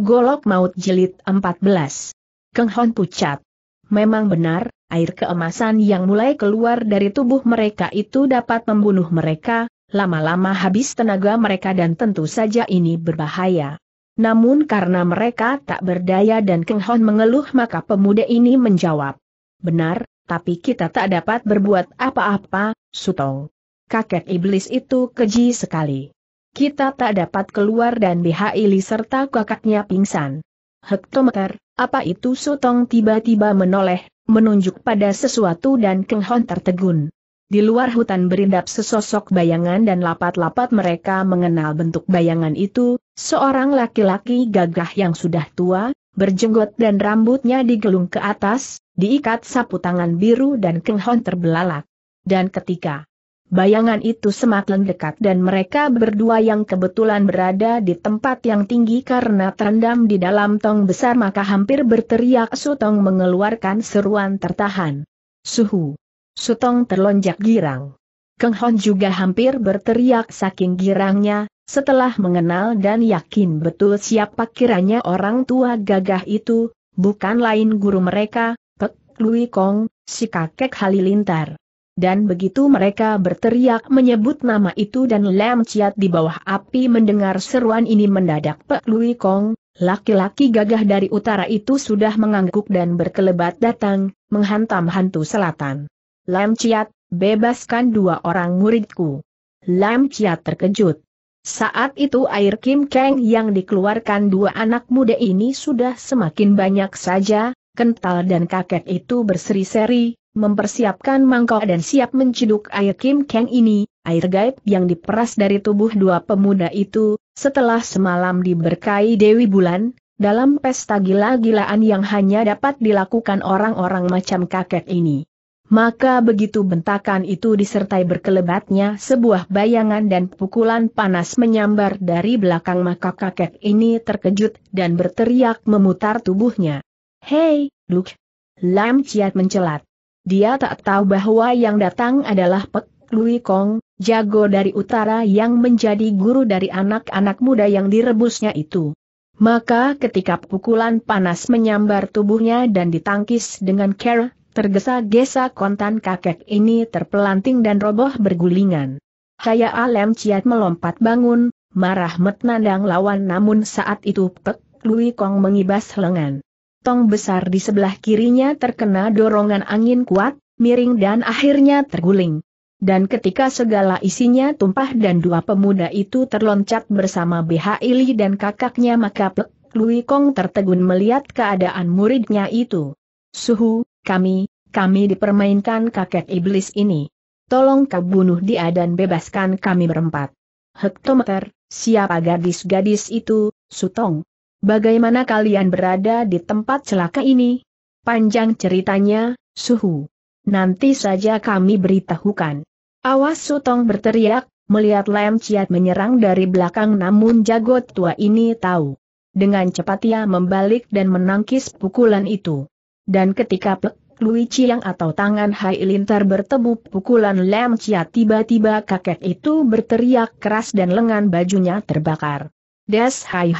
Golok Maut jelit 14. Keng Hon pucat. Memang benar, air keemasan yang mulai keluar dari tubuh mereka itu dapat membunuh mereka, lama-lama habis tenaga mereka dan tentu saja ini berbahaya. Namun karena mereka tak berdaya dan Keng Hon mengeluh maka pemuda ini menjawab. Benar, tapi kita tak dapat berbuat apa-apa, Sutong. Kakek iblis itu keji sekali kita tak dapat keluar dan BHI serta kakaknya pingsan. Hektometer, apa itu Sotong tiba-tiba menoleh, menunjuk pada sesuatu dan Kenghon tertegun. Di luar hutan berindap sesosok bayangan dan lapat-lapat mereka mengenal bentuk bayangan itu, seorang laki-laki gagah yang sudah tua, berjenggot dan rambutnya digelung ke atas, diikat sapu tangan biru dan Kenghon terbelalak. Dan ketika Bayangan itu semakin dekat dan mereka berdua yang kebetulan berada di tempat yang tinggi karena terendam di dalam tong besar maka hampir berteriak Sutong mengeluarkan seruan tertahan. Suhu! Sutong terlonjak girang. Keng Hon juga hampir berteriak saking girangnya, setelah mengenal dan yakin betul siapa kiranya orang tua gagah itu, bukan lain guru mereka, Pek Lui Kong, si kakek Halilintar. Dan begitu mereka berteriak menyebut nama itu dan Lam Chiat di bawah api mendengar seruan ini mendadak Pek Lui Kong, laki-laki gagah dari utara itu sudah mengangguk dan berkelebat datang, menghantam hantu selatan. Lam Chiat, bebaskan dua orang muridku. Lam Chiat terkejut. Saat itu air Kim Kang yang dikeluarkan dua anak muda ini sudah semakin banyak saja, kental dan kakek itu berseri-seri, mempersiapkan mangkok dan siap menciduk air Kim Kang ini, air gaib yang diperas dari tubuh dua pemuda itu, setelah semalam diberkai Dewi Bulan, dalam pesta gila-gilaan yang hanya dapat dilakukan orang-orang macam kakek ini. Maka begitu bentakan itu disertai berkelebatnya sebuah bayangan dan pukulan panas menyambar dari belakang maka kakek ini terkejut dan berteriak memutar tubuhnya. Hei, Luke! Lam Ciat mencelat. Dia tak tahu bahwa yang datang adalah Pek Lui Kong, jago dari utara yang menjadi guru dari anak-anak muda yang direbusnya itu. Maka ketika pukulan panas menyambar tubuhnya dan ditangkis dengan care, tergesa-gesa kontan kakek ini terpelanting dan roboh bergulingan. Haya Alem Ciat melompat bangun, marah menandang lawan namun saat itu Pek Lui Kong mengibas lengan tong besar di sebelah kirinya terkena dorongan angin kuat, miring dan akhirnya terguling. Dan ketika segala isinya tumpah dan dua pemuda itu terloncat bersama BH Ili dan kakaknya maka Pek Lui Kong tertegun melihat keadaan muridnya itu. Suhu, kami, kami dipermainkan kakek iblis ini. Tolong kau bunuh dia dan bebaskan kami berempat. Hektometer, siapa gadis-gadis itu, Sutong? Bagaimana kalian berada di tempat celaka ini? Panjang ceritanya, suhu. Nanti saja kami beritahukan. Awas Sutong berteriak, melihat Lem Ciat menyerang dari belakang namun Jagot tua ini tahu. Dengan cepat ia membalik dan menangkis pukulan itu. Dan ketika Pek Lui Chiang atau tangan Hai Lintar bertemu pukulan Lem Ciat tiba-tiba kakek itu berteriak keras dan lengan bajunya terbakar. Des Hai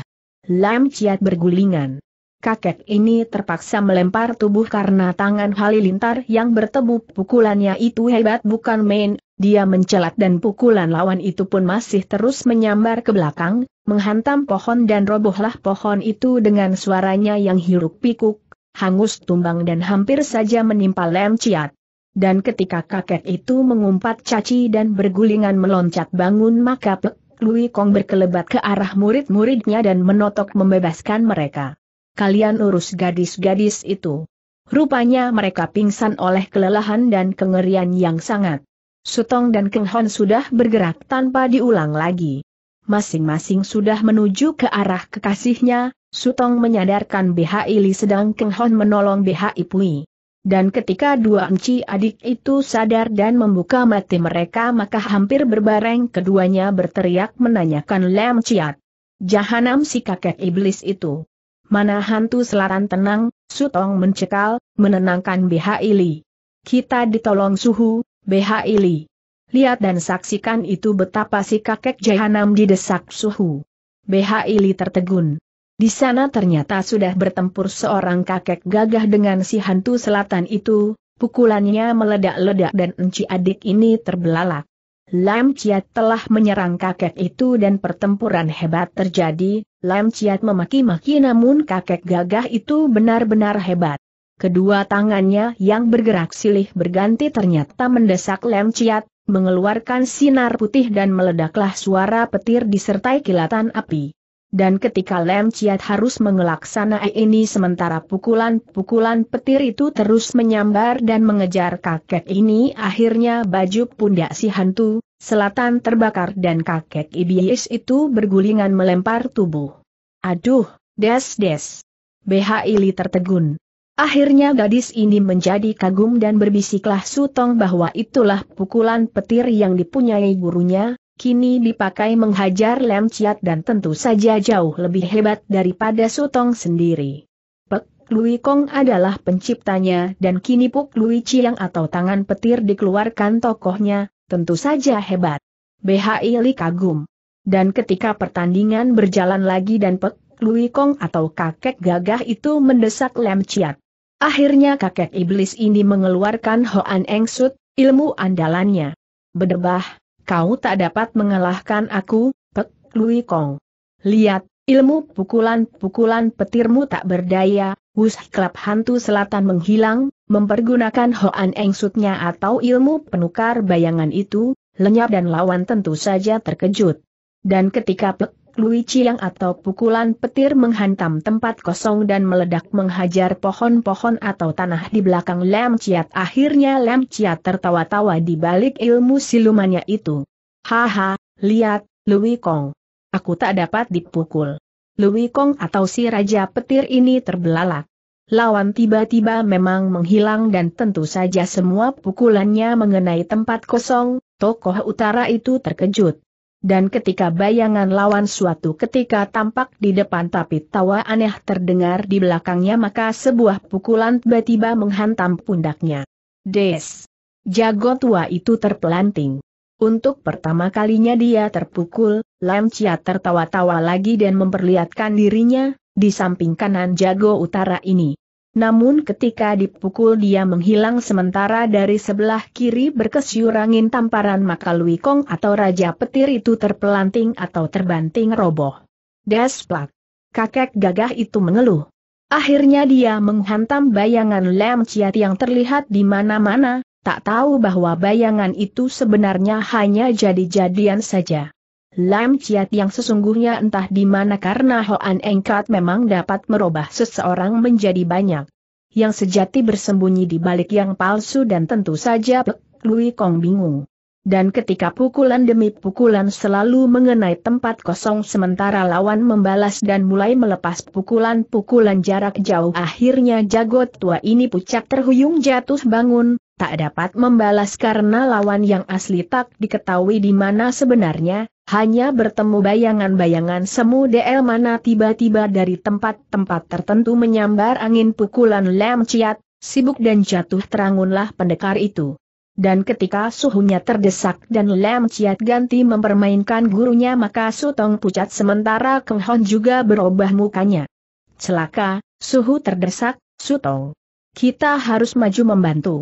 Lam Ciat bergulingan. Kakek ini terpaksa melempar tubuh karena tangan Halilintar yang bertemu pukulannya itu hebat bukan main, dia mencelat dan pukulan lawan itu pun masih terus menyambar ke belakang, menghantam pohon dan robohlah pohon itu dengan suaranya yang hiruk pikuk, hangus tumbang dan hampir saja menimpa Lem Ciat. Dan ketika kakek itu mengumpat caci dan bergulingan meloncat bangun maka plek Lui Kong berkelebat ke arah murid-muridnya dan menotok membebaskan mereka. Kalian urus gadis-gadis itu. Rupanya mereka pingsan oleh kelelahan dan kengerian yang sangat. Sutong dan Keng Hon sudah bergerak tanpa diulang lagi. Masing-masing sudah menuju ke arah kekasihnya, Sutong menyadarkan BHI Li sedang Keng Hon menolong BHI Pui. Dan ketika dua enci adik itu sadar dan membuka mati mereka maka hampir berbareng keduanya berteriak menanyakan Lem Ciat. Jahanam si kakek iblis itu. Mana hantu selaran tenang, Sutong mencekal, menenangkan BH Ili. Kita ditolong suhu, BH Ili. Lihat dan saksikan itu betapa si kakek jahanam didesak suhu. BH Ili tertegun. Di sana ternyata sudah bertempur seorang kakek gagah dengan si hantu selatan itu, pukulannya meledak-ledak dan enci adik ini terbelalak. Lam Ciat telah menyerang kakek itu dan pertempuran hebat terjadi, Lam Ciat memaki-maki namun kakek gagah itu benar-benar hebat. Kedua tangannya yang bergerak silih berganti ternyata mendesak Lam Ciat, mengeluarkan sinar putih dan meledaklah suara petir disertai kilatan api. Dan ketika Lem Chiat harus mengelak sana ini sementara pukulan-pukulan petir itu terus menyambar dan mengejar kakek ini akhirnya baju pundak si hantu, selatan terbakar dan kakek iblis itu bergulingan melempar tubuh. Aduh, des-des. BHI tertegun. Akhirnya gadis ini menjadi kagum dan berbisiklah sutong bahwa itulah pukulan petir yang dipunyai gurunya, kini dipakai menghajar Lem Ciat dan tentu saja jauh lebih hebat daripada Sutong sendiri. Pek Lui Kong adalah penciptanya dan kini Puk Lui Chiang atau tangan petir dikeluarkan tokohnya, tentu saja hebat. BHI Li kagum. Dan ketika pertandingan berjalan lagi dan Pek Lui Kong atau kakek gagah itu mendesak Lem Ciat, Akhirnya kakek iblis ini mengeluarkan Hoan Eng Sut, ilmu andalannya. Bedebah. Kau tak dapat mengalahkan aku, Pek Lui Kong. Lihat, ilmu pukulan-pukulan petirmu tak berdaya, Wus Klap Hantu Selatan menghilang, mempergunakan Hoan Eng Sutnya atau ilmu penukar bayangan itu, lenyap dan lawan tentu saja terkejut. Dan ketika Pek Lui Chiang atau pukulan petir menghantam tempat kosong dan meledak menghajar pohon-pohon atau tanah di belakang Lam Chiat. Akhirnya Lam Chiat tertawa-tawa di balik ilmu silumannya itu. Haha, lihat, Lui Kong. Aku tak dapat dipukul. Lui Kong atau si Raja Petir ini terbelalak. Lawan tiba-tiba memang menghilang dan tentu saja semua pukulannya mengenai tempat kosong, tokoh utara itu terkejut dan ketika bayangan lawan suatu ketika tampak di depan tapi tawa aneh terdengar di belakangnya maka sebuah pukulan tiba-tiba menghantam pundaknya. Des! Jago tua itu terpelanting. Untuk pertama kalinya dia terpukul, Lam Chia tertawa-tawa lagi dan memperlihatkan dirinya, di samping kanan jago utara ini. Namun ketika dipukul dia menghilang sementara dari sebelah kiri berkesyur angin tamparan maka Lui Kong atau Raja Petir itu terpelanting atau terbanting roboh. Desplak. Kakek gagah itu mengeluh. Akhirnya dia menghantam bayangan Lam Chiat yang terlihat di mana-mana, tak tahu bahwa bayangan itu sebenarnya hanya jadi-jadian saja. Lam Chiat yang sesungguhnya entah di mana karena Hoan Engkat memang dapat merubah seseorang menjadi banyak. Yang sejati bersembunyi di balik yang palsu dan tentu saja Pek Lui Kong bingung. Dan ketika pukulan demi pukulan selalu mengenai tempat kosong sementara lawan membalas dan mulai melepas pukulan-pukulan jarak jauh akhirnya Jagot tua ini pucat terhuyung jatuh bangun, tak dapat membalas karena lawan yang asli tak diketahui di mana sebenarnya, hanya bertemu bayangan-bayangan semu DL mana tiba-tiba dari tempat-tempat tertentu menyambar angin pukulan lem ciat, sibuk dan jatuh terangunlah pendekar itu. Dan ketika suhunya terdesak dan Lem Ciat ganti mempermainkan gurunya maka Sutong pucat sementara Keng Hon juga berubah mukanya. Celaka, suhu terdesak, Sutong. Kita harus maju membantu.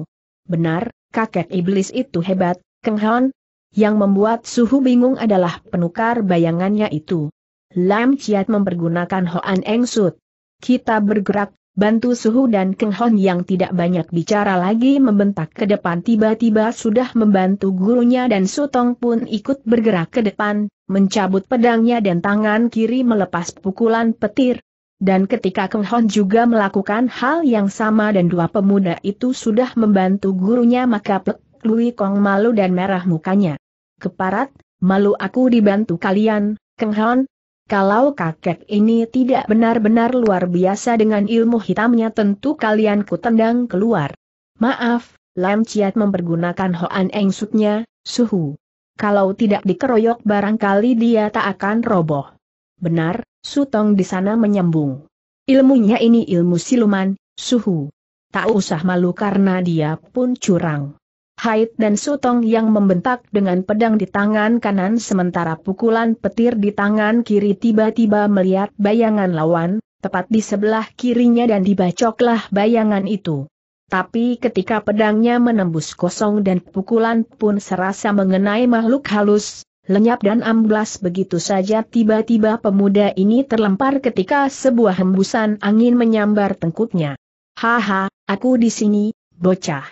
Benar, kakek iblis itu hebat, Keng Hon. Yang membuat Suhu bingung adalah penukar bayangannya itu. Lam Chiat mempergunakan Hoan Eng Sut. Kita bergerak, bantu Suhu dan Keng Hon yang tidak banyak bicara lagi membentak ke depan tiba-tiba sudah membantu gurunya dan Sutong pun ikut bergerak ke depan, mencabut pedangnya dan tangan kiri melepas pukulan petir, dan ketika Keng Hon juga melakukan hal yang sama dan dua pemuda itu sudah membantu gurunya maka Pek Lui Kong malu dan merah mukanya. Keparat, malu aku dibantu kalian, Keng Hon. Kalau kakek ini tidak benar-benar luar biasa dengan ilmu hitamnya tentu kalian ku tendang keluar. Maaf, Lam Ciat mempergunakan Hoan Eng sutnya, suhu. Kalau tidak dikeroyok barangkali dia tak akan roboh. Benar, Sutong di sana menyambung. Ilmunya ini ilmu siluman, suhu. Tak usah malu karena dia pun curang. Haid dan Sutong yang membentak dengan pedang di tangan kanan sementara pukulan petir di tangan kiri tiba-tiba melihat bayangan lawan, tepat di sebelah kirinya dan dibacoklah bayangan itu. Tapi ketika pedangnya menembus kosong dan pukulan pun serasa mengenai makhluk halus, lenyap dan amblas begitu saja tiba-tiba pemuda ini terlempar ketika sebuah hembusan angin menyambar tengkuknya. Haha, aku di sini, bocah.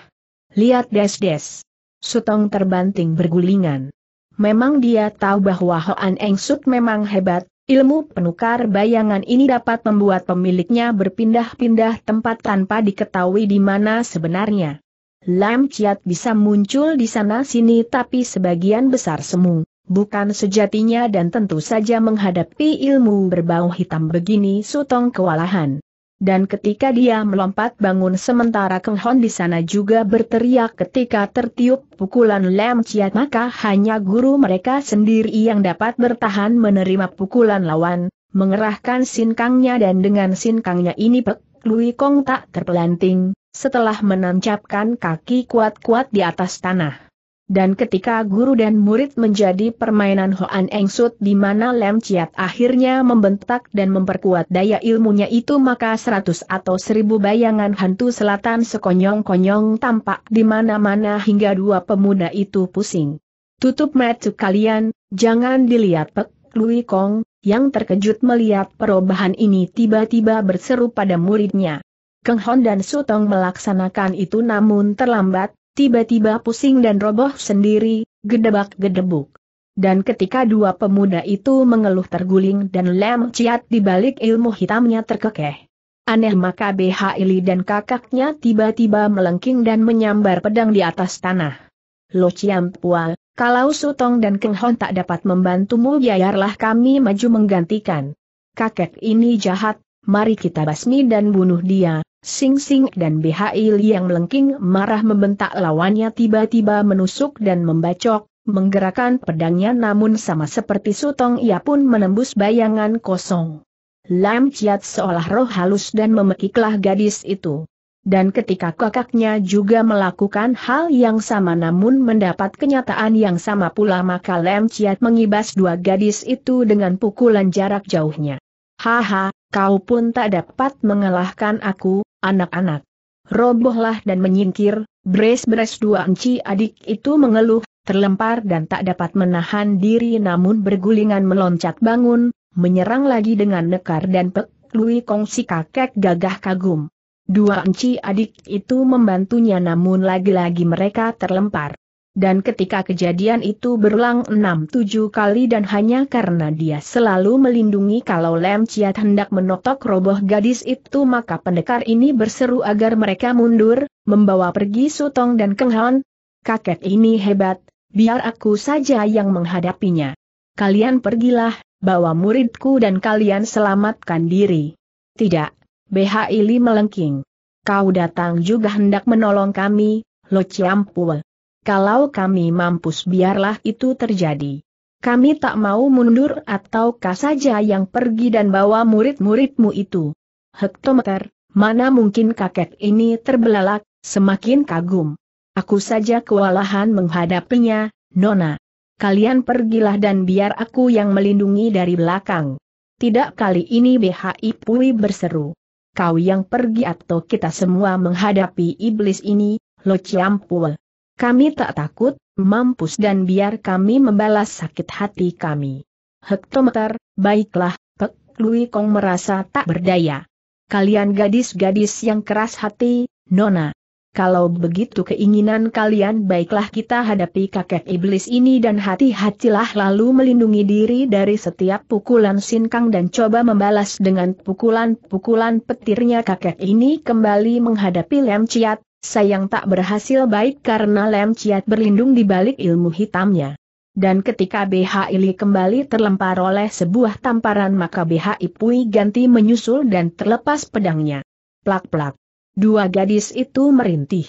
Lihat des-des. Sutong terbanting bergulingan. Memang dia tahu bahwa Hoan Eng Sut memang hebat, ilmu penukar bayangan ini dapat membuat pemiliknya berpindah-pindah tempat tanpa diketahui di mana sebenarnya. Lam Chiat bisa muncul di sana-sini tapi sebagian besar semu bukan sejatinya dan tentu saja menghadapi ilmu berbau hitam begini Sutong kewalahan. Dan ketika dia melompat bangun sementara Keng Hon di sana juga berteriak ketika tertiup pukulan Lam Chiat maka hanya guru mereka sendiri yang dapat bertahan menerima pukulan lawan, mengerahkan sinkangnya dan dengan sinkangnya ini Pek Lui Kong tak terpelanting, setelah menancapkan kaki kuat-kuat di atas tanah. Dan ketika guru dan murid menjadi permainan Hoan Eng Sut di mana Lem Chiat akhirnya membentak dan memperkuat daya ilmunya itu maka seratus atau seribu bayangan hantu selatan sekonyong-konyong tampak di mana-mana hingga dua pemuda itu pusing. Tutup mata kalian, jangan dilihat Pek Lui Kong, yang terkejut melihat perubahan ini tiba-tiba berseru pada muridnya. Keng Hon dan Sutong melaksanakan itu namun terlambat, tiba-tiba pusing dan roboh sendiri, gedebak-gedebuk. Dan ketika dua pemuda itu mengeluh terguling dan lem ciat di balik ilmu hitamnya terkekeh. Aneh maka BH Ili dan kakaknya tiba-tiba melengking dan menyambar pedang di atas tanah. Lo Pual, kalau Sutong dan Keng Hon tak dapat membantumu biarlah kami maju menggantikan. Kakek ini jahat, mari kita basmi dan bunuh dia, Sing Sing dan BHI yang melengking marah membentak lawannya tiba-tiba menusuk dan membacok, menggerakkan pedangnya namun sama seperti Sutong ia pun menembus bayangan kosong. Lam Chiat seolah roh halus dan memekiklah gadis itu. Dan ketika kakaknya juga melakukan hal yang sama namun mendapat kenyataan yang sama pula maka Lam Chiat mengibas dua gadis itu dengan pukulan jarak jauhnya. Haha, kau pun tak dapat mengalahkan aku, Anak-anak, robohlah dan menyingkir, beres-beres dua enci adik itu mengeluh, terlempar dan tak dapat menahan diri namun bergulingan meloncat bangun, menyerang lagi dengan nekar dan pek, Lui Kongsi kakek gagah kagum. Dua enci adik itu membantunya namun lagi-lagi mereka terlempar dan ketika kejadian itu berulang enam tujuh kali dan hanya karena dia selalu melindungi kalau Lem Chiat hendak menotok roboh gadis itu maka pendekar ini berseru agar mereka mundur, membawa pergi Sutong dan Keng Han. Kakek ini hebat, biar aku saja yang menghadapinya. Kalian pergilah, bawa muridku dan kalian selamatkan diri. Tidak, BHI Li melengking. Kau datang juga hendak menolong kami, Lo Chiampul. Kalau kami mampus biarlah itu terjadi. Kami tak mau mundur ataukah saja yang pergi dan bawa murid-muridmu itu. Hektometer, mana mungkin kakek ini terbelalak, semakin kagum. Aku saja kewalahan menghadapinya, Nona. Kalian pergilah dan biar aku yang melindungi dari belakang. Tidak kali ini BHI Pui berseru. Kau yang pergi atau kita semua menghadapi iblis ini, Lo Ciampul. Kami tak takut, mampus dan biar kami membalas sakit hati kami. Hektometer, baiklah, Pek Lui Kong merasa tak berdaya. Kalian gadis-gadis yang keras hati, Nona. Kalau begitu keinginan kalian baiklah kita hadapi kakek iblis ini dan hati-hatilah lalu melindungi diri dari setiap pukulan sinkang dan coba membalas dengan pukulan-pukulan petirnya kakek ini kembali menghadapi Lem Ciat, sayang tak berhasil baik karena Lem Ciat berlindung di balik ilmu hitamnya. Dan ketika BH Ili kembali terlempar oleh sebuah tamparan maka BH Ipui ganti menyusul dan terlepas pedangnya. Plak-plak. Dua gadis itu merintih.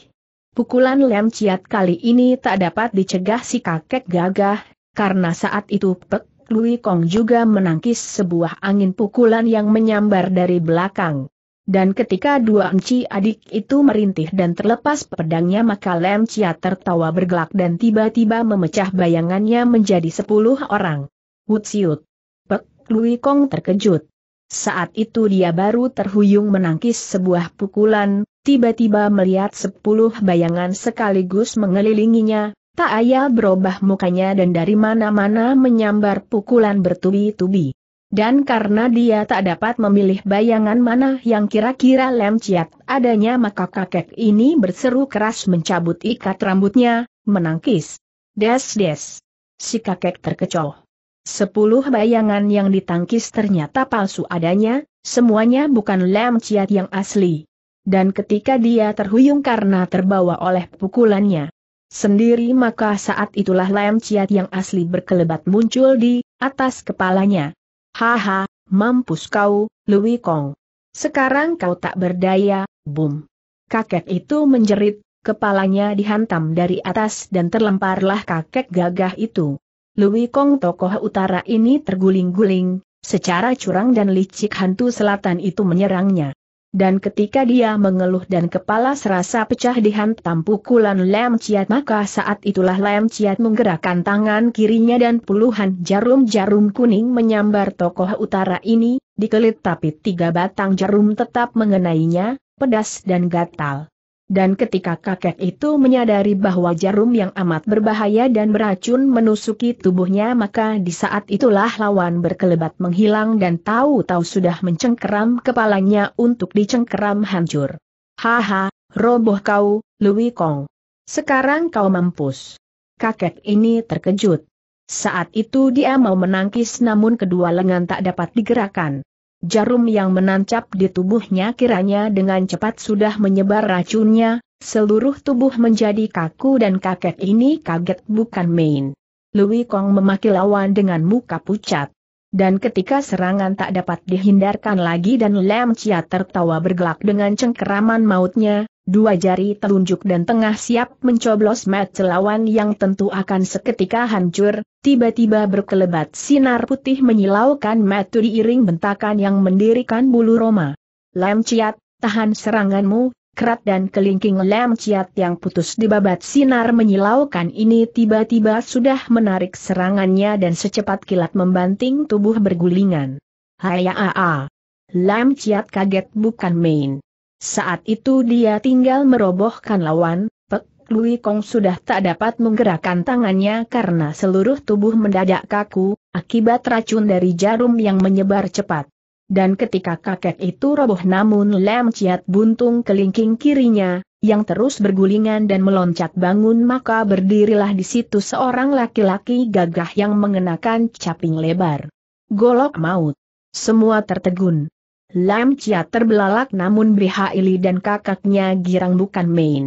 Pukulan Lem Ciat kali ini tak dapat dicegah si kakek gagah, karena saat itu Pek Lui Kong juga menangkis sebuah angin pukulan yang menyambar dari belakang. Dan ketika dua enci adik itu merintih dan terlepas pedangnya maka Lem Chia tertawa bergelak dan tiba-tiba memecah bayangannya menjadi sepuluh orang. Wutsiut. Pek Lui Kong terkejut. Saat itu dia baru terhuyung menangkis sebuah pukulan, tiba-tiba melihat sepuluh bayangan sekaligus mengelilinginya, tak ayal berubah mukanya dan dari mana-mana menyambar pukulan bertubi-tubi. Dan karena dia tak dapat memilih bayangan mana yang kira-kira lemciat adanya maka kakek ini berseru keras mencabut ikat rambutnya, menangkis. Des-des. Si kakek terkecoh. Sepuluh bayangan yang ditangkis ternyata palsu adanya, semuanya bukan Lam Ciat yang asli. Dan ketika dia terhuyung karena terbawa oleh pukulannya sendiri maka saat itulah Lam Ciat yang asli berkelebat muncul di atas kepalanya. Haha, mampus kau, Lui Kong. Sekarang kau tak berdaya, Boom. Kakek itu menjerit, kepalanya dihantam dari atas dan terlemparlah kakek gagah itu. Lui Kong tokoh utara ini terguling-guling, secara curang dan licik hantu selatan itu menyerangnya. Dan ketika dia mengeluh dan kepala serasa pecah dihantam pukulan Lem Chiat, maka saat itulah Lem Chiat menggerakkan tangan kirinya dan puluhan jarum-jarum kuning menyambar tokoh utara ini, dikelit tapi tiga batang jarum tetap mengenainya, pedas dan gatal. Dan ketika kakek itu menyadari bahwa jarum yang amat berbahaya dan beracun menusuki tubuhnya maka di saat itulah lawan berkelebat menghilang dan tahu-tahu sudah mencengkeram kepalanya untuk dicengkeram hancur. Haha, roboh kau, Louis Kong. Sekarang kau mampus. Kakek ini terkejut. Saat itu dia mau menangkis namun kedua lengan tak dapat digerakkan. Jarum yang menancap di tubuhnya kiranya dengan cepat sudah menyebar racunnya, seluruh tubuh menjadi kaku dan kaget ini kaget bukan main. Louis Kong memaki lawan dengan muka pucat. Dan ketika serangan tak dapat dihindarkan lagi dan Lam Chia tertawa bergelak dengan cengkeraman mautnya, dua jari telunjuk dan tengah siap mencoblos mata lawan yang tentu akan seketika hancur, tiba-tiba berkelebat sinar putih menyilaukan mata diiring bentakan yang mendirikan bulu Roma. Lem Ciat, tahan seranganmu, kerat dan kelingking Lem Ciat yang putus dibabat sinar menyilaukan ini tiba-tiba sudah menarik serangannya dan secepat kilat membanting tubuh bergulingan. Hayaa. Lem Ciat kaget bukan main. Saat itu dia tinggal merobohkan lawan, Pek Lui Kong sudah tak dapat menggerakkan tangannya karena seluruh tubuh mendadak kaku, akibat racun dari jarum yang menyebar cepat. Dan ketika kakek itu roboh namun Lem Ciat buntung kelingking kirinya, yang terus bergulingan dan meloncat bangun maka berdirilah di situ seorang laki-laki gagah yang mengenakan caping lebar. Golok maut. Semua tertegun. Lam Chia terbelalak namun Ili dan kakaknya girang bukan main.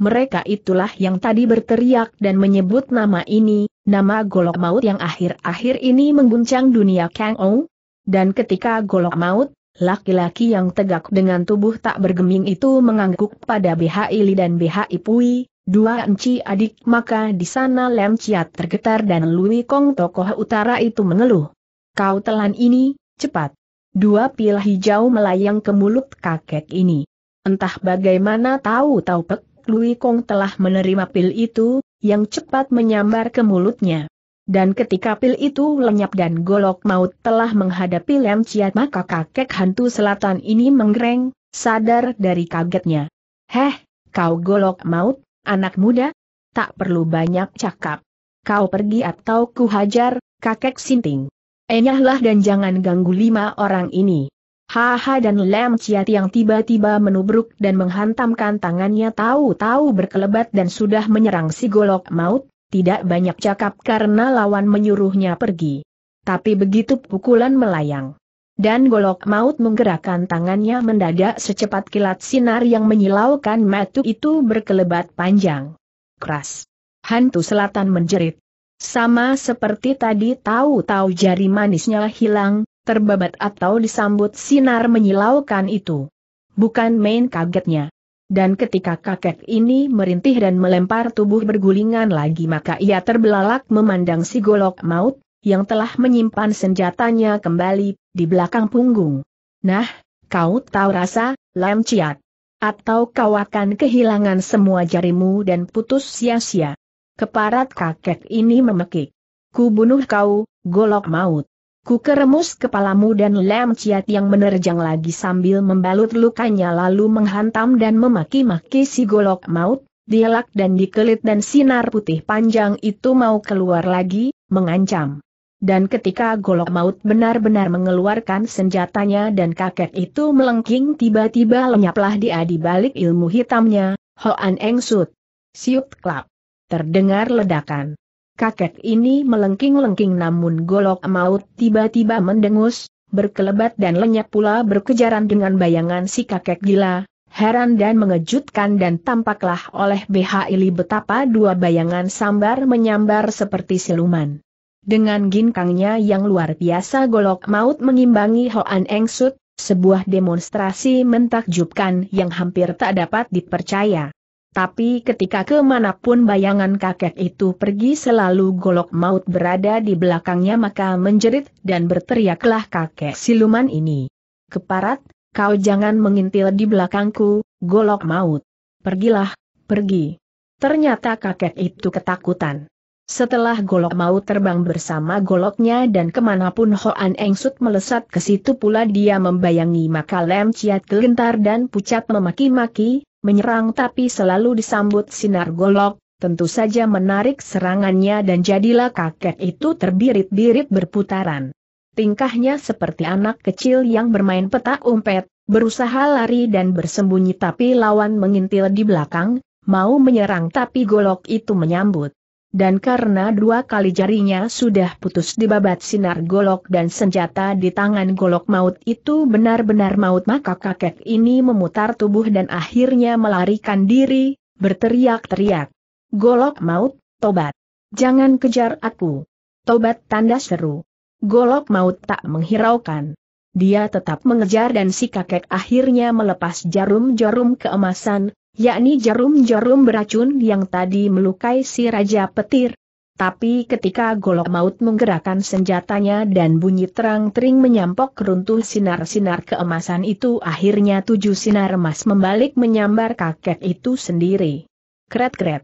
Mereka itulah yang tadi berteriak dan menyebut nama ini, nama golok maut yang akhir-akhir ini mengguncang dunia Kang O. Dan ketika golok maut, laki-laki yang tegak dengan tubuh tak bergeming itu mengangguk pada Ili dan BHI Pui, dua enci adik maka di sana Lam Chia tergetar dan Lui Kong tokoh utara itu mengeluh. Kau telan ini, cepat. Dua pil hijau melayang ke mulut kakek ini. Entah bagaimana tahu-tahu Pek Lui Kong telah menerima pil itu, yang cepat menyambar ke mulutnya. Dan ketika pil itu lenyap dan golok maut telah menghadapi Lem Chiat maka kakek hantu selatan ini menggereng, sadar dari kagetnya. Heh, kau golok maut, anak muda? Tak perlu banyak cakap. Kau pergi atau kuhajar, kakek sinting. Enyahlah dan jangan ganggu lima orang ini. Haha dan Lem Ciat yang tiba-tiba menubruk dan menghantamkan tangannya tahu-tahu berkelebat dan sudah menyerang si golok maut, tidak banyak cakap karena lawan menyuruhnya pergi. Tapi begitu pukulan melayang. Dan golok maut menggerakkan tangannya mendadak secepat kilat sinar yang menyilaukan matu itu berkelebat panjang. Keras. Hantu selatan menjerit. Sama seperti tadi tahu-tahu jari manisnya hilang, terbabat atau disambut sinar menyilaukan itu. Bukan main kagetnya. Dan ketika kakek ini merintih dan melempar tubuh bergulingan lagi maka ia terbelalak memandang si golok maut, yang telah menyimpan senjatanya kembali, di belakang punggung. Nah, kau tahu rasa, lem ciat. Atau kau akan kehilangan semua jarimu dan putus sia-sia. Keparat kakek ini memekik. Ku bunuh kau, golok maut. Ku keremus kepalamu dan lem ciat yang menerjang lagi sambil membalut lukanya lalu menghantam dan memaki-maki si golok maut, dielak dan dikelit dan sinar putih panjang itu mau keluar lagi, mengancam. Dan ketika golok maut benar-benar mengeluarkan senjatanya dan kakek itu melengking tiba-tiba lenyaplah dia di balik ilmu hitamnya, Hoan Eng Sut. siut klap terdengar ledakan. Kakek ini melengking-lengking namun golok maut tiba-tiba mendengus, berkelebat dan lenyap pula berkejaran dengan bayangan si kakek gila, heran dan mengejutkan dan tampaklah oleh BHILI betapa dua bayangan sambar menyambar seperti siluman. Dengan ginkangnya yang luar biasa golok maut mengimbangi Hoan Eng Sut, sebuah demonstrasi mentakjubkan yang hampir tak dapat dipercaya. Tapi ketika kemanapun bayangan kakek itu pergi selalu golok maut berada di belakangnya maka menjerit dan berteriaklah kakek siluman ini. Keparat, kau jangan mengintil di belakangku, golok maut. Pergilah, pergi. Ternyata kakek itu ketakutan. Setelah golok maut terbang bersama goloknya dan kemanapun Hoan Engsut melesat ke situ pula dia membayangi maka Lem Ciat kegentar dan pucat memaki-maki, menyerang tapi selalu disambut sinar golok, tentu saja menarik serangannya dan jadilah kakek itu terbirit-birit berputaran. Tingkahnya seperti anak kecil yang bermain petak umpet, berusaha lari dan bersembunyi tapi lawan mengintil di belakang, mau menyerang tapi golok itu menyambut dan karena dua kali jarinya sudah putus di babat sinar golok dan senjata di tangan golok maut itu benar-benar maut maka kakek ini memutar tubuh dan akhirnya melarikan diri, berteriak-teriak. Golok maut, tobat. Jangan kejar aku. Tobat tanda seru. Golok maut tak menghiraukan. Dia tetap mengejar dan si kakek akhirnya melepas jarum-jarum keemasan, yakni jarum-jarum beracun yang tadi melukai si Raja Petir. Tapi ketika golok maut menggerakkan senjatanya dan bunyi terang-tering menyampok runtuh sinar-sinar keemasan itu akhirnya tujuh sinar emas membalik menyambar kakek itu sendiri. Kret-kret.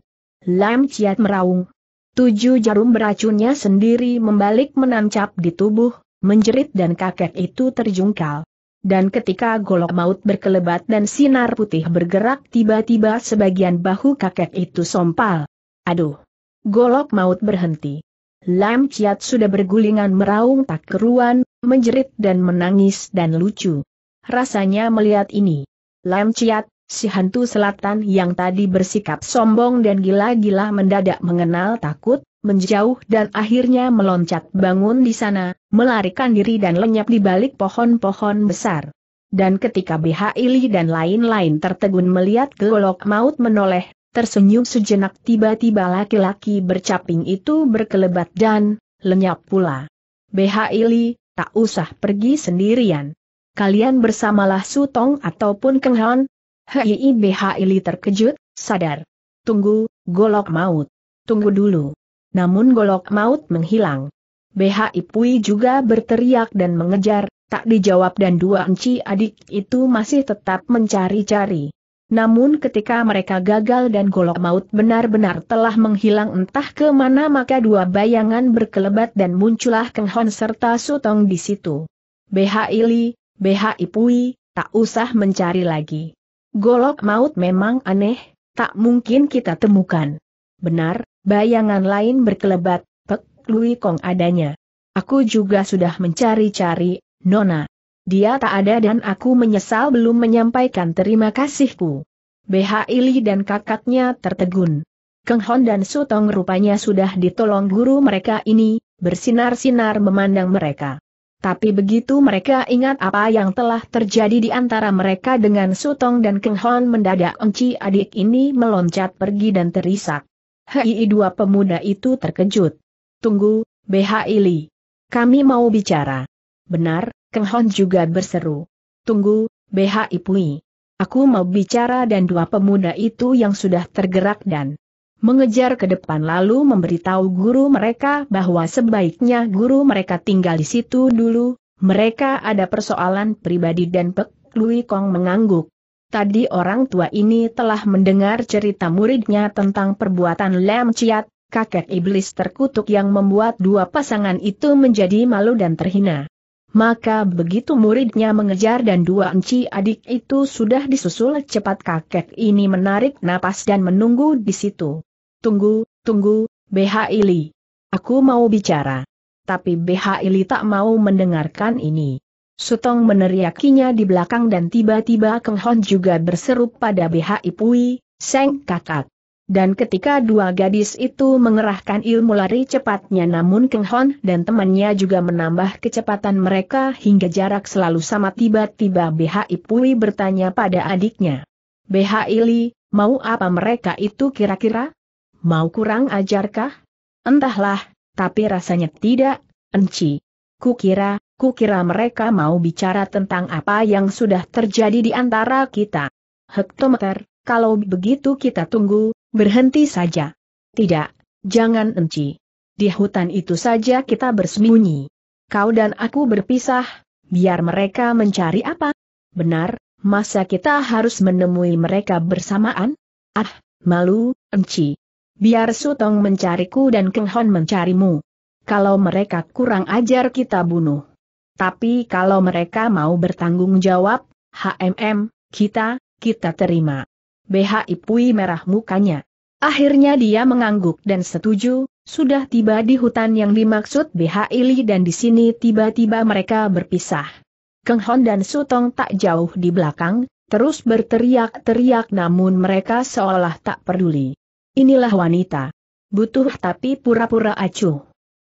Lam Ciat meraung. Tujuh jarum beracunnya sendiri membalik menancap di tubuh, menjerit dan kakek itu terjungkal. Dan ketika golok maut berkelebat dan sinar putih bergerak tiba-tiba sebagian bahu kakek itu sompal. Aduh! Golok maut berhenti. Lam Chiat sudah bergulingan meraung tak keruan, menjerit dan menangis dan lucu. Rasanya melihat ini. Lam Chiat, si hantu selatan yang tadi bersikap sombong dan gila-gila mendadak mengenal takut, menjauh dan akhirnya meloncat bangun di sana, melarikan diri dan lenyap di balik pohon-pohon besar. Dan ketika BH Ili dan lain-lain tertegun melihat golok maut menoleh, tersenyum sejenak tiba-tiba laki-laki bercaping itu berkelebat dan lenyap pula. BH Ili, tak usah pergi sendirian. Kalian bersamalah Sutong ataupun Keng Han? Hei BH Ili terkejut, sadar. Tunggu, golok maut. Tunggu dulu namun golok maut menghilang. BHI Pui juga berteriak dan mengejar, tak dijawab dan dua enci adik itu masih tetap mencari-cari. Namun ketika mereka gagal dan golok maut benar-benar telah menghilang entah kemana maka dua bayangan berkelebat dan muncullah Keng Hon serta Sutong di situ. BHI Li, BHI ipui, tak usah mencari lagi. Golok maut memang aneh, tak mungkin kita temukan. Benar, Bayangan lain berkelebat, Pek Lui Kong adanya. Aku juga sudah mencari-cari, Nona. Dia tak ada dan aku menyesal belum menyampaikan terima kasihku. BH Ili dan kakaknya tertegun. Keng Hon dan Sutong rupanya sudah ditolong guru mereka ini, bersinar-sinar memandang mereka. Tapi begitu mereka ingat apa yang telah terjadi di antara mereka dengan Sutong dan Keng Hon mendadak Engci adik ini meloncat pergi dan terisak. Hei dua pemuda itu terkejut. Tunggu, BHI Li. Kami mau bicara. Benar, Keng Hon juga berseru. Tunggu, BHI Pui. Aku mau bicara dan dua pemuda itu yang sudah tergerak dan mengejar ke depan lalu memberitahu guru mereka bahwa sebaiknya guru mereka tinggal di situ dulu, mereka ada persoalan pribadi dan Pek Lui Kong mengangguk. Tadi orang tua ini telah mendengar cerita muridnya tentang perbuatan Lem Ciat, kakek iblis terkutuk yang membuat dua pasangan itu menjadi malu dan terhina. Maka begitu muridnya mengejar dan dua enci adik itu sudah disusul cepat kakek ini menarik napas dan menunggu di situ. Tunggu, tunggu, BH Ili. Aku mau bicara. Tapi BH Ili tak mau mendengarkan ini. Sutong meneriakinya di belakang dan tiba-tiba Keng Hon juga berseru pada BHI Pui, Seng Kakak. Dan ketika dua gadis itu mengerahkan ilmu lari cepatnya namun Keng Hon dan temannya juga menambah kecepatan mereka hingga jarak selalu sama tiba-tiba BHI Pui bertanya pada adiknya. BHI Li, mau apa mereka itu kira-kira? Mau kurang ajarkah? Entahlah, tapi rasanya tidak, Enci. Kukira, kira mereka mau bicara tentang apa yang sudah terjadi di antara kita. Hektometer, kalau begitu kita tunggu, berhenti saja. Tidak, jangan enci. Di hutan itu saja kita bersembunyi. Kau dan aku berpisah, biar mereka mencari apa? Benar, masa kita harus menemui mereka bersamaan? Ah, malu, enci. Biar Sutong mencariku dan Kenghon mencarimu. Kalau mereka kurang ajar kita bunuh. Tapi kalau mereka mau bertanggung jawab, HMM, kita, kita terima. BHI Pui merah mukanya. Akhirnya dia mengangguk dan setuju, sudah tiba di hutan yang dimaksud BHI Li dan di sini tiba-tiba mereka berpisah. Keng Hon dan Sutong tak jauh di belakang, terus berteriak-teriak namun mereka seolah tak peduli. Inilah wanita. Butuh tapi pura-pura acuh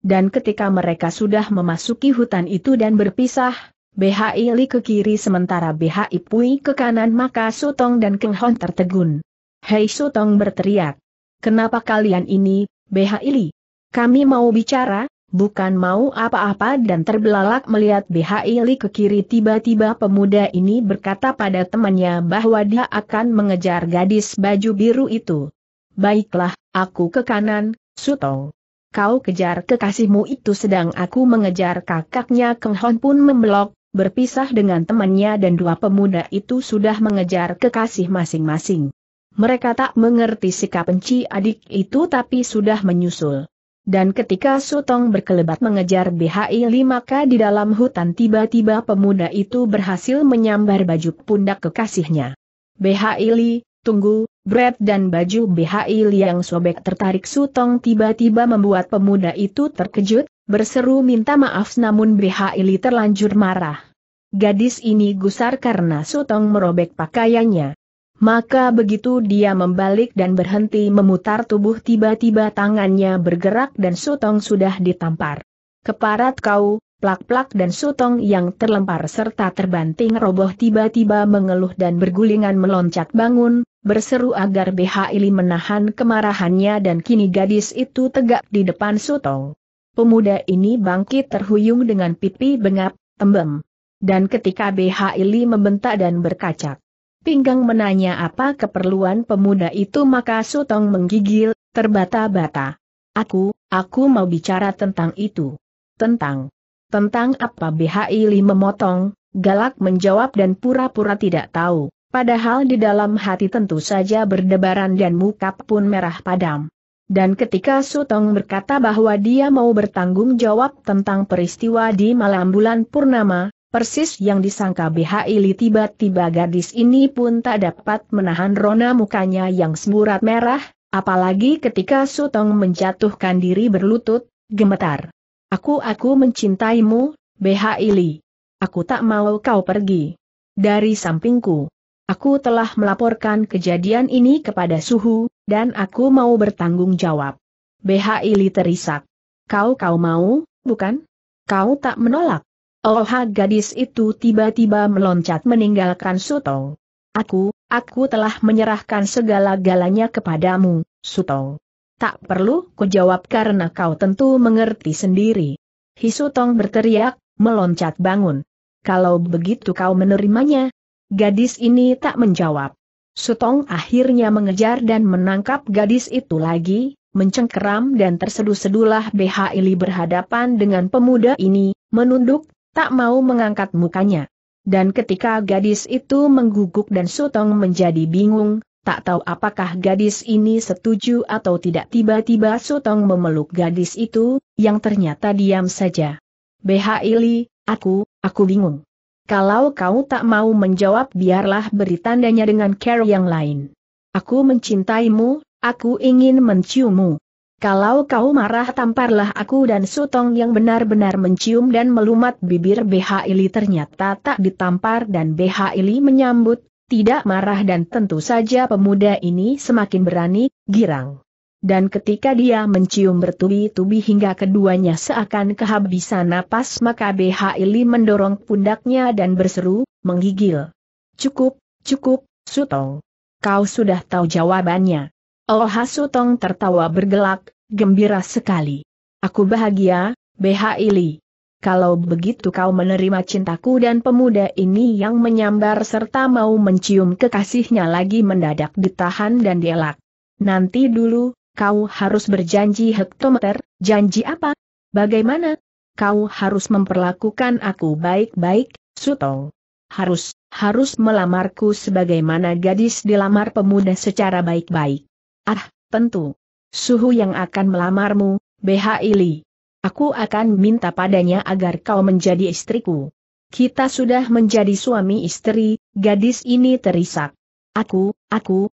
dan ketika mereka sudah memasuki hutan itu dan berpisah, BHI Li ke kiri sementara BHI Pui ke kanan maka Sutong dan Keng Hon tertegun. Hei Sutong berteriak. Kenapa kalian ini, BHI Li? Kami mau bicara, bukan mau apa-apa dan terbelalak melihat BHI Li ke kiri tiba-tiba pemuda ini berkata pada temannya bahwa dia akan mengejar gadis baju biru itu. Baiklah, aku ke kanan, Sutong kau kejar kekasihmu itu sedang aku mengejar kakaknya Keng Hon pun membelok, berpisah dengan temannya dan dua pemuda itu sudah mengejar kekasih masing-masing. Mereka tak mengerti sikap penci adik itu tapi sudah menyusul. Dan ketika Sutong berkelebat mengejar BHI 5K di dalam hutan tiba-tiba pemuda itu berhasil menyambar baju pundak kekasihnya. BHI Li, tunggu, Bread dan baju BHI yang sobek tertarik Sutong tiba-tiba membuat pemuda itu terkejut, berseru minta maaf namun BHI terlanjur marah. Gadis ini gusar karena Sutong merobek pakaiannya. Maka begitu dia membalik dan berhenti memutar tubuh tiba-tiba tangannya bergerak dan Sutong sudah ditampar. Keparat kau, plak-plak dan sutong yang terlempar serta terbanting roboh tiba-tiba mengeluh dan bergulingan meloncat bangun, berseru agar BHI menahan kemarahannya dan kini gadis itu tegak di depan Sutong. Pemuda ini bangkit terhuyung dengan pipi bengap, tembem. Dan ketika BHI membentak dan berkacak, pinggang menanya apa keperluan pemuda itu maka Sutong menggigil, terbata-bata. Aku, aku mau bicara tentang itu. Tentang. Tentang apa BHI memotong, galak menjawab dan pura-pura tidak tahu. Padahal di dalam hati tentu saja berdebaran dan muka pun merah padam. Dan ketika Sutong berkata bahwa dia mau bertanggung jawab tentang peristiwa di malam bulan Purnama, persis yang disangka BHI tiba-tiba gadis ini pun tak dapat menahan rona mukanya yang semburat merah, apalagi ketika Sutong menjatuhkan diri berlutut, gemetar. Aku-aku mencintaimu, BHI Aku tak mau kau pergi. Dari sampingku. Aku telah melaporkan kejadian ini kepada Suhu, dan aku mau bertanggung jawab. BHI literisak. terisak. Kau-kau mau, bukan? Kau tak menolak. Oh gadis itu tiba-tiba meloncat meninggalkan Suto. Aku, aku telah menyerahkan segala-galanya kepadamu, Suto. Tak perlu ku jawab karena kau tentu mengerti sendiri. Hisutong berteriak, meloncat bangun. Kalau begitu kau menerimanya, Gadis ini tak menjawab. Sutong akhirnya mengejar dan menangkap gadis itu lagi, mencengkeram dan terseduh-sedulah Ili berhadapan dengan pemuda ini, menunduk, tak mau mengangkat mukanya. Dan ketika gadis itu mengguguk dan Sutong menjadi bingung, tak tahu apakah gadis ini setuju atau tidak tiba-tiba Sutong memeluk gadis itu, yang ternyata diam saja. Ili, aku, aku bingung. Kalau kau tak mau menjawab biarlah beri tandanya dengan care yang lain. Aku mencintaimu, aku ingin menciummu. Kalau kau marah tamparlah aku dan Sutong yang benar-benar mencium dan melumat bibir Bhaili ternyata tak ditampar dan Bhaili menyambut, tidak marah dan tentu saja pemuda ini semakin berani, girang dan ketika dia mencium bertubi-tubi hingga keduanya seakan kehabisan napas maka BHI mendorong pundaknya dan berseru, menggigil. Cukup, cukup, Sutong. Kau sudah tahu jawabannya. Oh Sutong tertawa bergelak, gembira sekali. Aku bahagia, BHI Kalau begitu kau menerima cintaku dan pemuda ini yang menyambar serta mau mencium kekasihnya lagi mendadak ditahan dan dielak. Nanti dulu, Kau harus berjanji hektometer, janji apa? Bagaimana? Kau harus memperlakukan aku baik-baik, Sutong. Harus, harus melamarku sebagaimana gadis dilamar pemuda secara baik-baik. Ah, tentu. Suhu yang akan melamarmu, BH Ili. Aku akan minta padanya agar kau menjadi istriku. Kita sudah menjadi suami istri, gadis ini terisak. Aku, aku,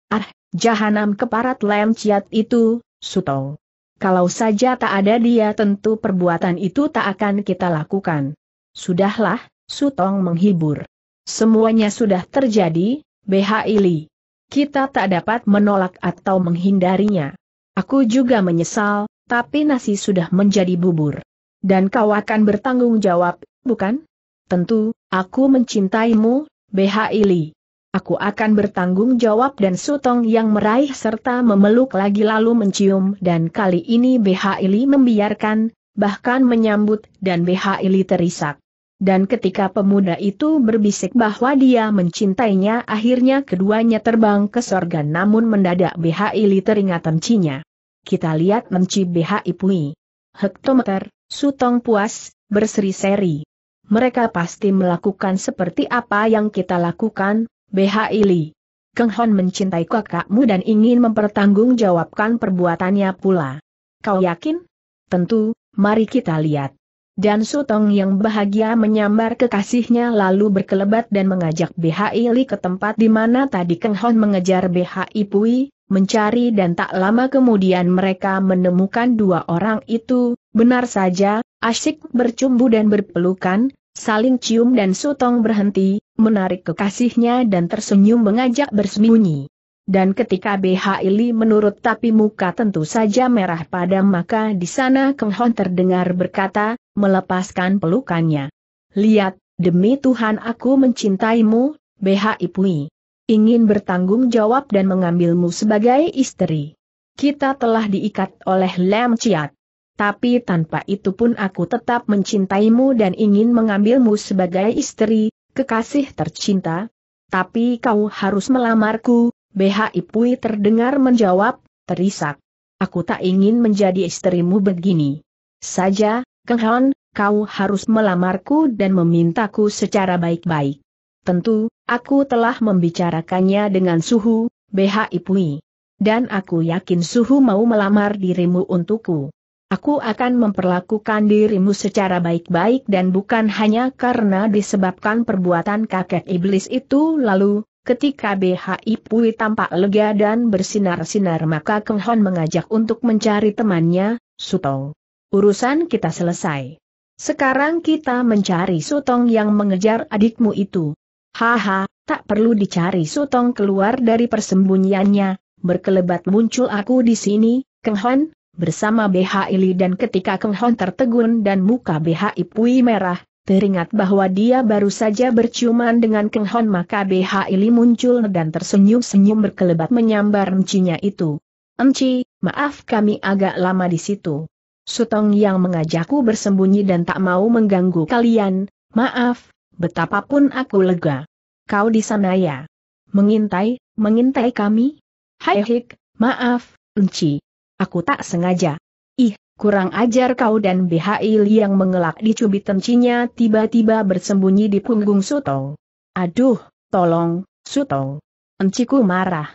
Jahanam keparat lem ciat itu, Sutong. Kalau saja tak ada dia tentu perbuatan itu tak akan kita lakukan. Sudahlah, Sutong menghibur. Semuanya sudah terjadi, BH Ili. Kita tak dapat menolak atau menghindarinya. Aku juga menyesal, tapi nasi sudah menjadi bubur. Dan kau akan bertanggung jawab, bukan? Tentu, aku mencintaimu, BH Ili. Aku akan bertanggung jawab dan Sutong yang meraih serta memeluk lagi lalu mencium dan kali ini BH Ili membiarkan, bahkan menyambut dan BH Ili terisak. Dan ketika pemuda itu berbisik bahwa dia mencintainya akhirnya keduanya terbang ke sorga namun mendadak BH Ili teringat Emcinya. Kita lihat menci BH Ipui. Hektometer, Sutong puas, berseri-seri. Mereka pasti melakukan seperti apa yang kita lakukan, BHI Li. Keng Hon mencintai kakakmu dan ingin mempertanggungjawabkan perbuatannya pula. Kau yakin? Tentu, mari kita lihat. Dan Sutong yang bahagia menyambar kekasihnya lalu berkelebat dan mengajak BHI Li ke tempat di mana tadi Keng Hon mengejar BHI Pui, mencari dan tak lama kemudian mereka menemukan dua orang itu, benar saja, asyik bercumbu dan berpelukan, saling cium dan Sutong berhenti, menarik kekasihnya dan tersenyum mengajak bersembunyi. Dan ketika BH Ili menurut tapi muka tentu saja merah padam maka di sana Keng Hon terdengar berkata, melepaskan pelukannya. Lihat, demi Tuhan aku mencintaimu, BH Ipui. Ingin bertanggung jawab dan mengambilmu sebagai istri. Kita telah diikat oleh Lem Ciat tapi tanpa itu pun aku tetap mencintaimu dan ingin mengambilmu sebagai istri, kekasih tercinta. Tapi kau harus melamarku, BHI Pui terdengar menjawab, terisak. Aku tak ingin menjadi istrimu begini. Saja, Kenghon, kau harus melamarku dan memintaku secara baik-baik. Tentu, aku telah membicarakannya dengan Suhu, BHI Pui. Dan aku yakin Suhu mau melamar dirimu untukku. Aku akan memperlakukan dirimu secara baik-baik dan bukan hanya karena disebabkan perbuatan kakek iblis itu lalu, ketika BHI Pui tampak lega dan bersinar-sinar maka Keng Hon mengajak untuk mencari temannya, Sutong. Urusan kita selesai. Sekarang kita mencari Sutong yang mengejar adikmu itu. Haha, tak perlu dicari Sutong keluar dari persembunyiannya, berkelebat muncul aku di sini, Keng Hon, bersama BH Ili dan ketika Kenghong tertegun dan muka BH Ipui merah, teringat bahwa dia baru saja berciuman dengan Kenghong maka BH Ili muncul dan tersenyum-senyum berkelebat menyambar encinya itu. Enci, maaf kami agak lama di situ. Sutong yang mengajakku bersembunyi dan tak mau mengganggu kalian, maaf, betapapun aku lega. Kau di sana ya? Mengintai, mengintai kami? Hai hik, maaf, Enci. Aku tak sengaja. Ih, kurang ajar kau dan BHI yang mengelak dicubit tencinya tiba-tiba bersembunyi di punggung Sutong. Aduh, tolong, Sutong. Enciku marah.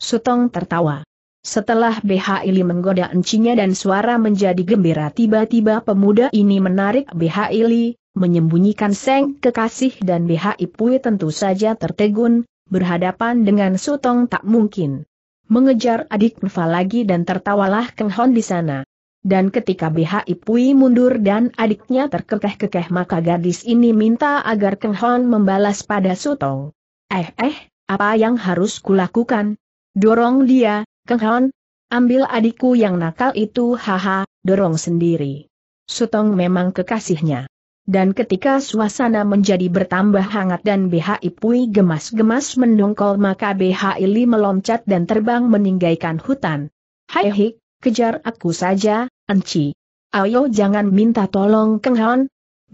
Sutong tertawa. Setelah BHI menggoda encinya dan suara menjadi gembira tiba-tiba pemuda ini menarik BHI menyembunyikan Seng kekasih dan BHI Pui tentu saja tertegun, berhadapan dengan Sutong tak mungkin mengejar adik Nfa lagi dan tertawalah Keng Hon di sana. Dan ketika BHI Pui mundur dan adiknya terkekeh-kekeh maka gadis ini minta agar Keng Hon membalas pada Sutong. Eh eh, apa yang harus kulakukan? Dorong dia, Keng Hon. Ambil adikku yang nakal itu haha, dorong sendiri. Sutong memang kekasihnya dan ketika suasana menjadi bertambah hangat dan BHI Pui gemas-gemas mendongkol maka BHI Li meloncat dan terbang meninggalkan hutan. Hai hik, kejar aku saja, Enci. Ayo jangan minta tolong Keng Hon.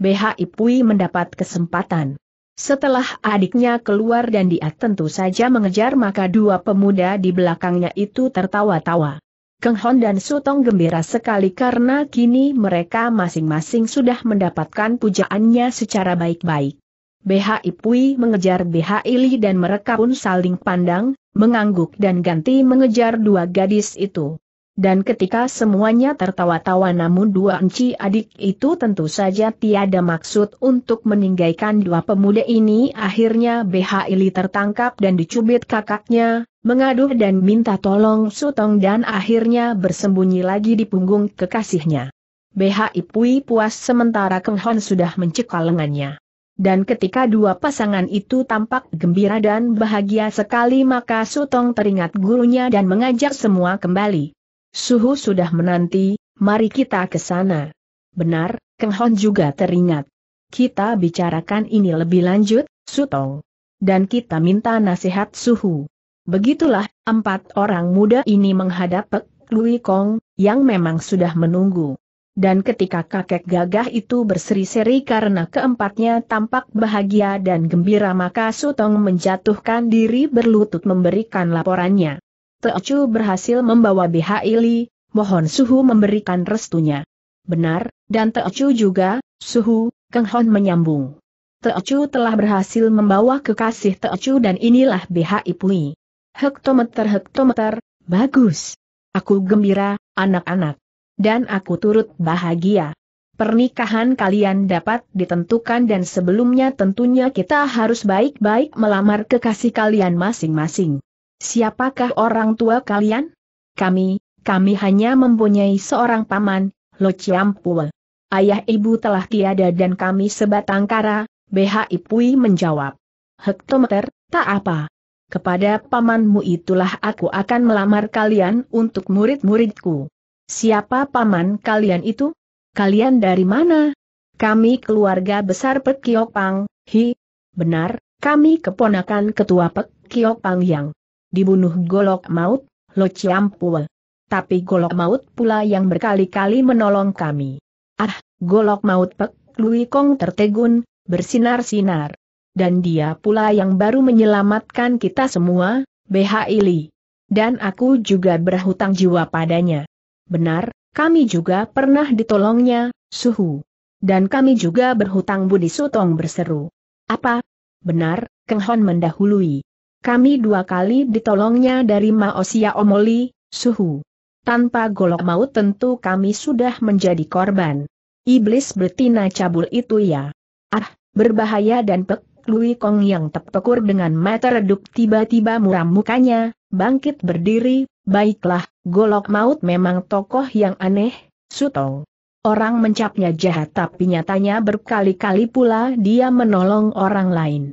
BHI Pui mendapat kesempatan. Setelah adiknya keluar dan dia tentu saja mengejar maka dua pemuda di belakangnya itu tertawa-tawa. Keng Hon dan Sutong gembira sekali karena kini mereka masing-masing sudah mendapatkan pujaannya secara baik-baik. BHI Pui mengejar BHI Li dan mereka pun saling pandang, mengangguk dan ganti mengejar dua gadis itu. Dan ketika semuanya tertawa-tawa namun dua enci adik itu tentu saja tiada maksud untuk meninggalkan dua pemuda ini akhirnya BH Ili tertangkap dan dicubit kakaknya, mengaduh dan minta tolong Sutong dan akhirnya bersembunyi lagi di punggung kekasihnya. BH Ipui puas sementara Keng Hon sudah mencekal lengannya. Dan ketika dua pasangan itu tampak gembira dan bahagia sekali maka Sutong teringat gurunya dan mengajak semua kembali. Suhu sudah menanti, mari kita ke sana. Benar, Keng Hon juga teringat. Kita bicarakan ini lebih lanjut, Sutong. Dan kita minta nasihat Suhu. Begitulah, empat orang muda ini menghadap Pek Lui Kong, yang memang sudah menunggu. Dan ketika kakek gagah itu berseri-seri karena keempatnya tampak bahagia dan gembira maka Sutong menjatuhkan diri berlutut memberikan laporannya. Teochu berhasil membawa BHI mohon Suhu memberikan restunya. Benar, dan Teochu juga, Suhu, Keng Hon menyambung. Teochu telah berhasil membawa kekasih Teochu dan inilah BHI Pui. Hektometer-hektometer, bagus. Aku gembira, anak-anak. Dan aku turut bahagia. Pernikahan kalian dapat ditentukan dan sebelumnya tentunya kita harus baik-baik melamar kekasih kalian masing-masing. Siapakah orang tua kalian? Kami, kami hanya mempunyai seorang paman, Lo Chiampue. Ayah ibu telah tiada dan kami sebatang kara, Bh Ipui menjawab. Hektometer, tak apa. Kepada pamanmu itulah aku akan melamar kalian untuk murid-muridku. Siapa paman kalian itu? Kalian dari mana? Kami keluarga besar Pek Pang. hi. Benar, kami keponakan ketua Pek Pang yang dibunuh golok maut, Lo Ciampua. Tapi golok maut pula yang berkali-kali menolong kami. Ah, golok maut Pek Lui Kong tertegun, bersinar-sinar. Dan dia pula yang baru menyelamatkan kita semua, BH Ili. Dan aku juga berhutang jiwa padanya. Benar, kami juga pernah ditolongnya, suhu. Dan kami juga berhutang budi sutong berseru. Apa? Benar, Keng Hon mendahului. Kami dua kali ditolongnya dari Maosia Omoli, Suhu. Tanpa golok maut tentu kami sudah menjadi korban. Iblis betina cabul itu ya. Ah, berbahaya dan pek Lui Kong yang tepekur dengan mata redup tiba-tiba muram mukanya, bangkit berdiri, baiklah, golok maut memang tokoh yang aneh, Sutong. Orang mencapnya jahat tapi nyatanya berkali-kali pula dia menolong orang lain.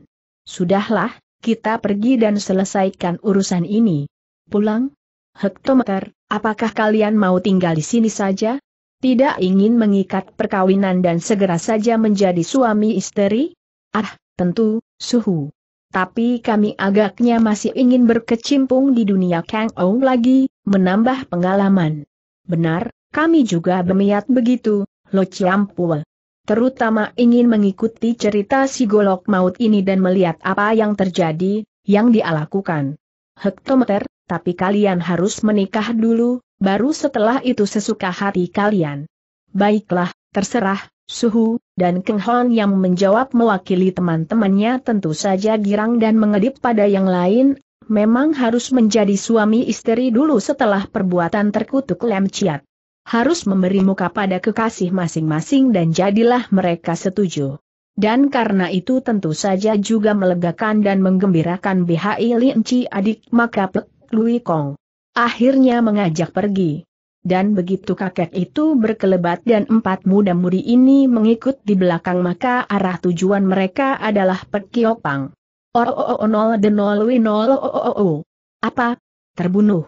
Sudahlah, kita pergi dan selesaikan urusan ini. Pulang? Hektometer, apakah kalian mau tinggal di sini saja? Tidak ingin mengikat perkawinan dan segera saja menjadi suami istri? Ah, tentu, suhu. Tapi kami agaknya masih ingin berkecimpung di dunia Kang Ou lagi, menambah pengalaman. Benar, kami juga bermiat begitu, Lo Chiampua terutama ingin mengikuti cerita si golok maut ini dan melihat apa yang terjadi, yang dia lakukan. Hektometer, tapi kalian harus menikah dulu, baru setelah itu sesuka hati kalian. Baiklah, terserah, Suhu, dan Keng Hon yang menjawab mewakili teman-temannya tentu saja girang dan mengedip pada yang lain, memang harus menjadi suami istri dulu setelah perbuatan terkutuk Lem Ciat harus memberi muka pada kekasih masing-masing dan jadilah mereka setuju. Dan karena itu tentu saja juga melegakan dan menggembirakan BHI Linci adik maka Pek Lui Kong. Akhirnya mengajak pergi. Dan begitu kakek itu berkelebat dan empat muda-mudi ini mengikut di belakang maka arah tujuan mereka adalah Pek Kiopang. oh nol de nol wi nol Apa? Terbunuh.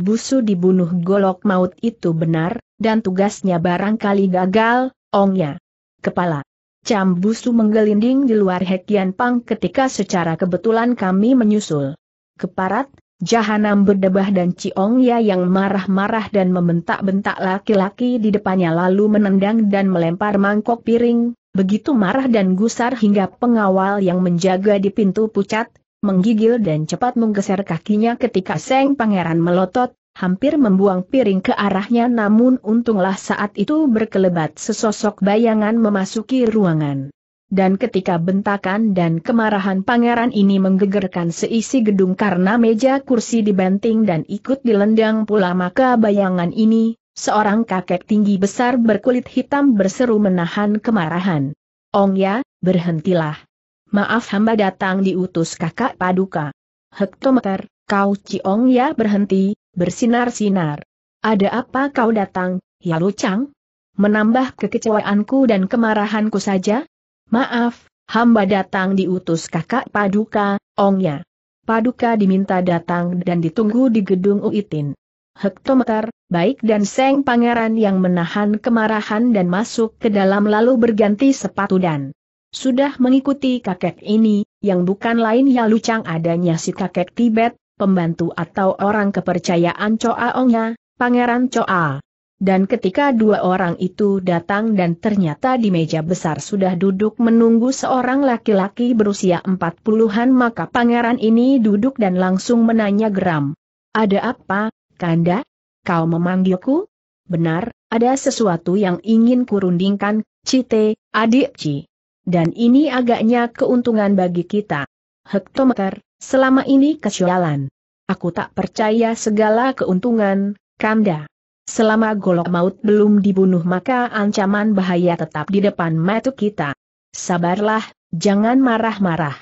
Busu dibunuh golok maut itu benar, dan tugasnya barangkali gagal, ongnya. Kepala. Busu menggelinding di luar Hekian Pang ketika secara kebetulan kami menyusul. Keparat, Jahanam berdebah dan Ciongya Ya yang marah-marah dan membentak-bentak laki-laki di depannya lalu menendang dan melempar mangkok piring, begitu marah dan gusar hingga pengawal yang menjaga di pintu pucat, menggigil dan cepat menggeser kakinya ketika Seng Pangeran melotot, hampir membuang piring ke arahnya namun untunglah saat itu berkelebat sesosok bayangan memasuki ruangan. Dan ketika bentakan dan kemarahan pangeran ini menggegerkan seisi gedung karena meja kursi dibanting dan ikut dilendang pula maka bayangan ini, seorang kakek tinggi besar berkulit hitam berseru menahan kemarahan. Ong ya, berhentilah. Maaf hamba datang diutus kakak paduka. Hektometer, kau Ciong ya berhenti, bersinar-sinar. Ada apa kau datang, ya lucang? Menambah kekecewaanku dan kemarahanku saja? Maaf, hamba datang diutus kakak paduka, ongnya. Paduka diminta datang dan ditunggu di gedung Uitin. Hektometer, baik dan Seng Pangeran yang menahan kemarahan dan masuk ke dalam lalu berganti sepatu dan sudah mengikuti kakek ini, yang bukan lain ya lucang adanya si kakek Tibet, pembantu atau orang kepercayaan Choa Ongnya, Pangeran Coa. Dan ketika dua orang itu datang dan ternyata di meja besar sudah duduk menunggu seorang laki-laki berusia empat puluhan maka pangeran ini duduk dan langsung menanya geram. Ada apa, Kanda? Kau memanggilku? Benar, ada sesuatu yang ingin kurundingkan, Cite, adik Ci dan ini agaknya keuntungan bagi kita. Hektometer, selama ini kesialan. Aku tak percaya segala keuntungan, Kanda. Selama golok maut belum dibunuh maka ancaman bahaya tetap di depan mata kita. Sabarlah, jangan marah-marah.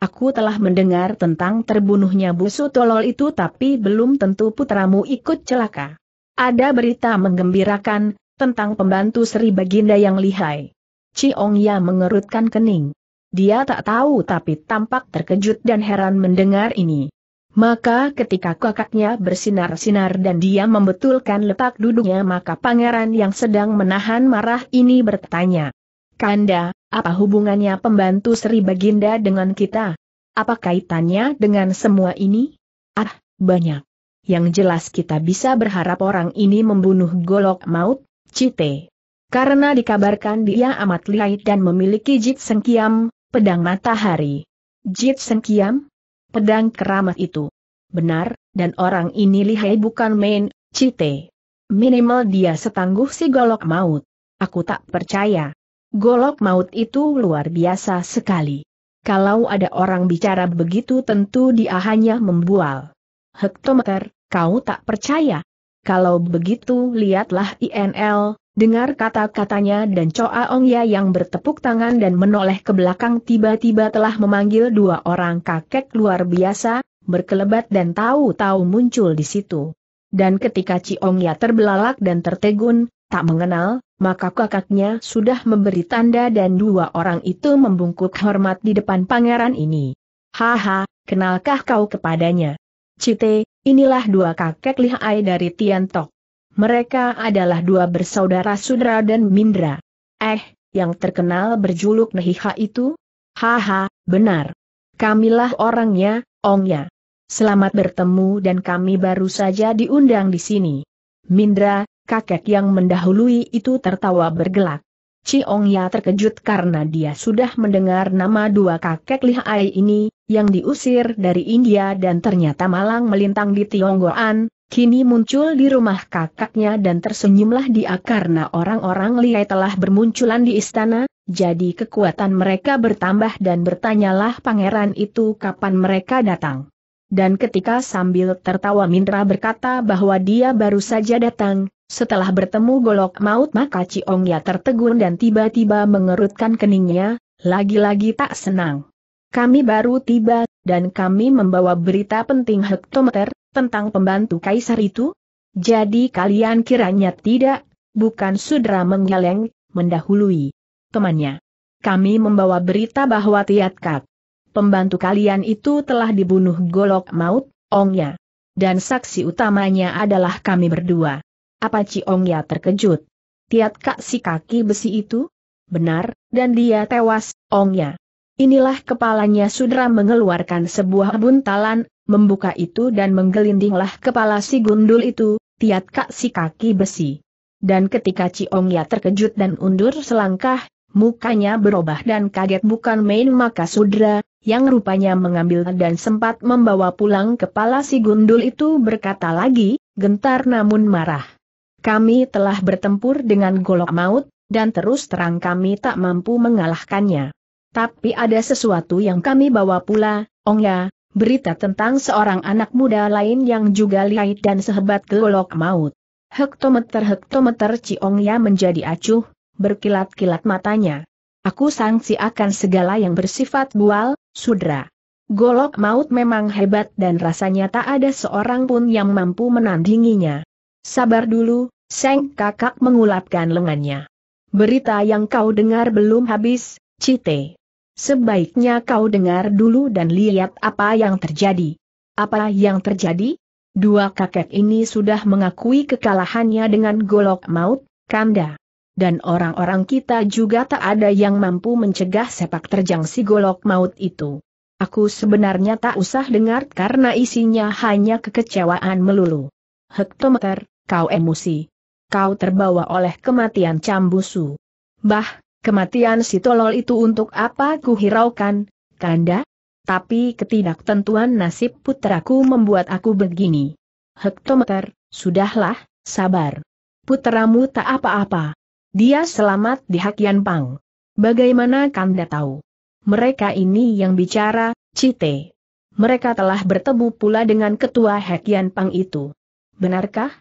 Aku telah mendengar tentang terbunuhnya busu tolol itu tapi belum tentu putramu ikut celaka. Ada berita menggembirakan, tentang pembantu Sri Baginda yang lihai. Ciong Ya mengerutkan kening. Dia tak tahu tapi tampak terkejut dan heran mendengar ini. Maka ketika kakaknya bersinar-sinar dan dia membetulkan letak duduknya maka pangeran yang sedang menahan marah ini bertanya. Kanda, apa hubungannya pembantu Sri Baginda dengan kita? Apa kaitannya dengan semua ini? Ah, banyak. Yang jelas kita bisa berharap orang ini membunuh golok maut, Cite, karena dikabarkan dia amat lihai dan memiliki jit sengkiam, pedang matahari. Jit sengkiam? Pedang keramat itu. Benar, dan orang ini lihai bukan main, cite. Minimal dia setangguh si golok maut. Aku tak percaya. Golok maut itu luar biasa sekali. Kalau ada orang bicara begitu tentu dia hanya membual. Hektometer, kau tak percaya? Kalau begitu lihatlah INL, Dengar kata-katanya dan Coa Ong Ya yang bertepuk tangan dan menoleh ke belakang tiba-tiba telah memanggil dua orang kakek luar biasa, berkelebat dan tahu-tahu muncul di situ. Dan ketika Ciong Ya terbelalak dan tertegun, tak mengenal, maka kakaknya sudah memberi tanda dan dua orang itu membungkuk hormat di depan pangeran ini. Haha, kenalkah kau kepadanya? Cite, inilah dua kakek lihai dari Tiantok. Mereka adalah dua bersaudara Sudra dan Mindra. Eh, yang terkenal berjuluk Nehiha itu? Haha, benar. Kamilah orangnya, ongnya. Selamat bertemu dan kami baru saja diundang di sini. Mindra, kakek yang mendahului itu tertawa bergelak. Ongya terkejut karena dia sudah mendengar nama dua kakek lihai ini, yang diusir dari India dan ternyata malang melintang di Tionggoan, Kini muncul di rumah kakaknya dan tersenyumlah dia karena orang-orang liai telah bermunculan di istana, jadi kekuatan mereka bertambah dan bertanyalah pangeran itu kapan mereka datang. Dan ketika sambil tertawa Mindra berkata bahwa dia baru saja datang, setelah bertemu golok maut maka ya tertegun dan tiba-tiba mengerutkan keningnya, lagi-lagi tak senang. Kami baru tiba, dan kami membawa berita penting hektometer, tentang pembantu kaisar itu? Jadi kalian kiranya tidak, bukan sudra menggeleng, mendahului temannya. Kami membawa berita bahwa Tiatkak, pembantu kalian itu telah dibunuh golok maut, Ongya. Dan saksi utamanya adalah kami berdua. Apa Ci Ongya terkejut? Tiatkak si kaki besi itu? Benar, dan dia tewas, Ongya. Inilah kepalanya Sudra mengeluarkan sebuah buntalan, membuka itu dan menggelindinglah kepala si gundul itu, tiat kak si kaki besi. Dan ketika Ciong Ciongya terkejut dan undur selangkah, mukanya berubah dan kaget bukan main maka Sudra, yang rupanya mengambil dan sempat membawa pulang kepala si gundul itu berkata lagi, gentar namun marah. Kami telah bertempur dengan golok maut, dan terus terang kami tak mampu mengalahkannya. Tapi ada sesuatu yang kami bawa pula, Ong Ya. berita tentang seorang anak muda lain yang juga lihai dan sehebat gelolok maut. Hektometer-hektometer Ci Ya menjadi acuh, berkilat-kilat matanya. Aku sangsi akan segala yang bersifat bual, sudra. Golok maut memang hebat dan rasanya tak ada seorang pun yang mampu menandinginya. Sabar dulu, Seng kakak mengulapkan lengannya. Berita yang kau dengar belum habis, Cite. Sebaiknya kau dengar dulu dan lihat apa yang terjadi. Apa yang terjadi? Dua kakek ini sudah mengakui kekalahannya dengan golok maut, Kanda. Dan orang-orang kita juga tak ada yang mampu mencegah sepak terjang si golok maut itu. Aku sebenarnya tak usah dengar karena isinya hanya kekecewaan melulu. Hektometer, kau emosi. Kau terbawa oleh kematian Cambusu. Bah, Kematian si tolol itu untuk apa kuhiraukan, Kanda? Tapi ketidaktentuan nasib putraku membuat aku begini. Hektometer, sudahlah, sabar. Putramu tak apa-apa. Dia selamat di Hakian Pang. Bagaimana Kanda tahu? Mereka ini yang bicara, Cite. Mereka telah bertemu pula dengan ketua Hakian Pang itu. Benarkah?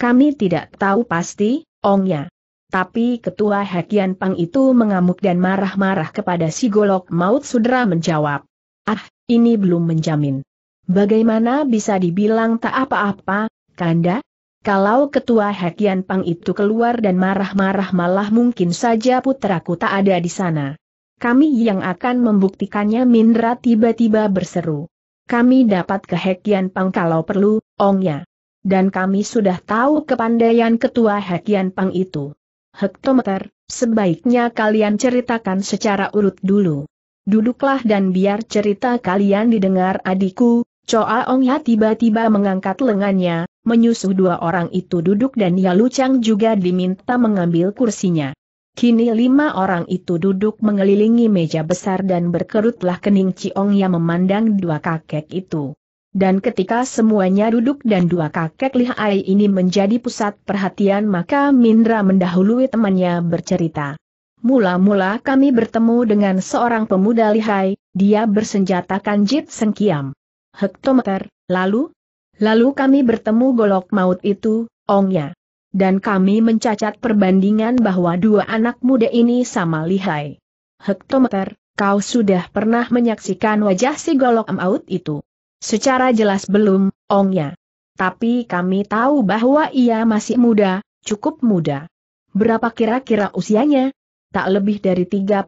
Kami tidak tahu pasti, Ongnya. Tapi ketua Hakian Pang itu mengamuk dan marah-marah kepada si golok maut sudra menjawab. Ah, ini belum menjamin. Bagaimana bisa dibilang tak apa-apa, Kanda? Kalau ketua Hakian Pang itu keluar dan marah-marah malah mungkin saja putraku tak ada di sana. Kami yang akan membuktikannya Mindra tiba-tiba berseru. Kami dapat ke Hakian Pang kalau perlu, ongnya. Dan kami sudah tahu kepandaian ketua Hakian Pang itu hektometer, sebaiknya kalian ceritakan secara urut dulu. Duduklah dan biar cerita kalian didengar adikku, Choa Ong Ya tiba-tiba mengangkat lengannya, menyusuh dua orang itu duduk dan Ya Lucang juga diminta mengambil kursinya. Kini lima orang itu duduk mengelilingi meja besar dan berkerutlah kening Ciong yang memandang dua kakek itu. Dan ketika semuanya duduk dan dua kakek lihai ini menjadi pusat perhatian maka Mindra mendahului temannya bercerita. Mula-mula kami bertemu dengan seorang pemuda lihai, dia bersenjata kanjit sengkiam. Hektometer, lalu? Lalu kami bertemu golok maut itu, ongnya. Dan kami mencacat perbandingan bahwa dua anak muda ini sama lihai. Hektometer, kau sudah pernah menyaksikan wajah si golok maut itu. Secara jelas belum, ongnya. Tapi kami tahu bahwa ia masih muda, cukup muda. Berapa kira-kira usianya? Tak lebih dari 35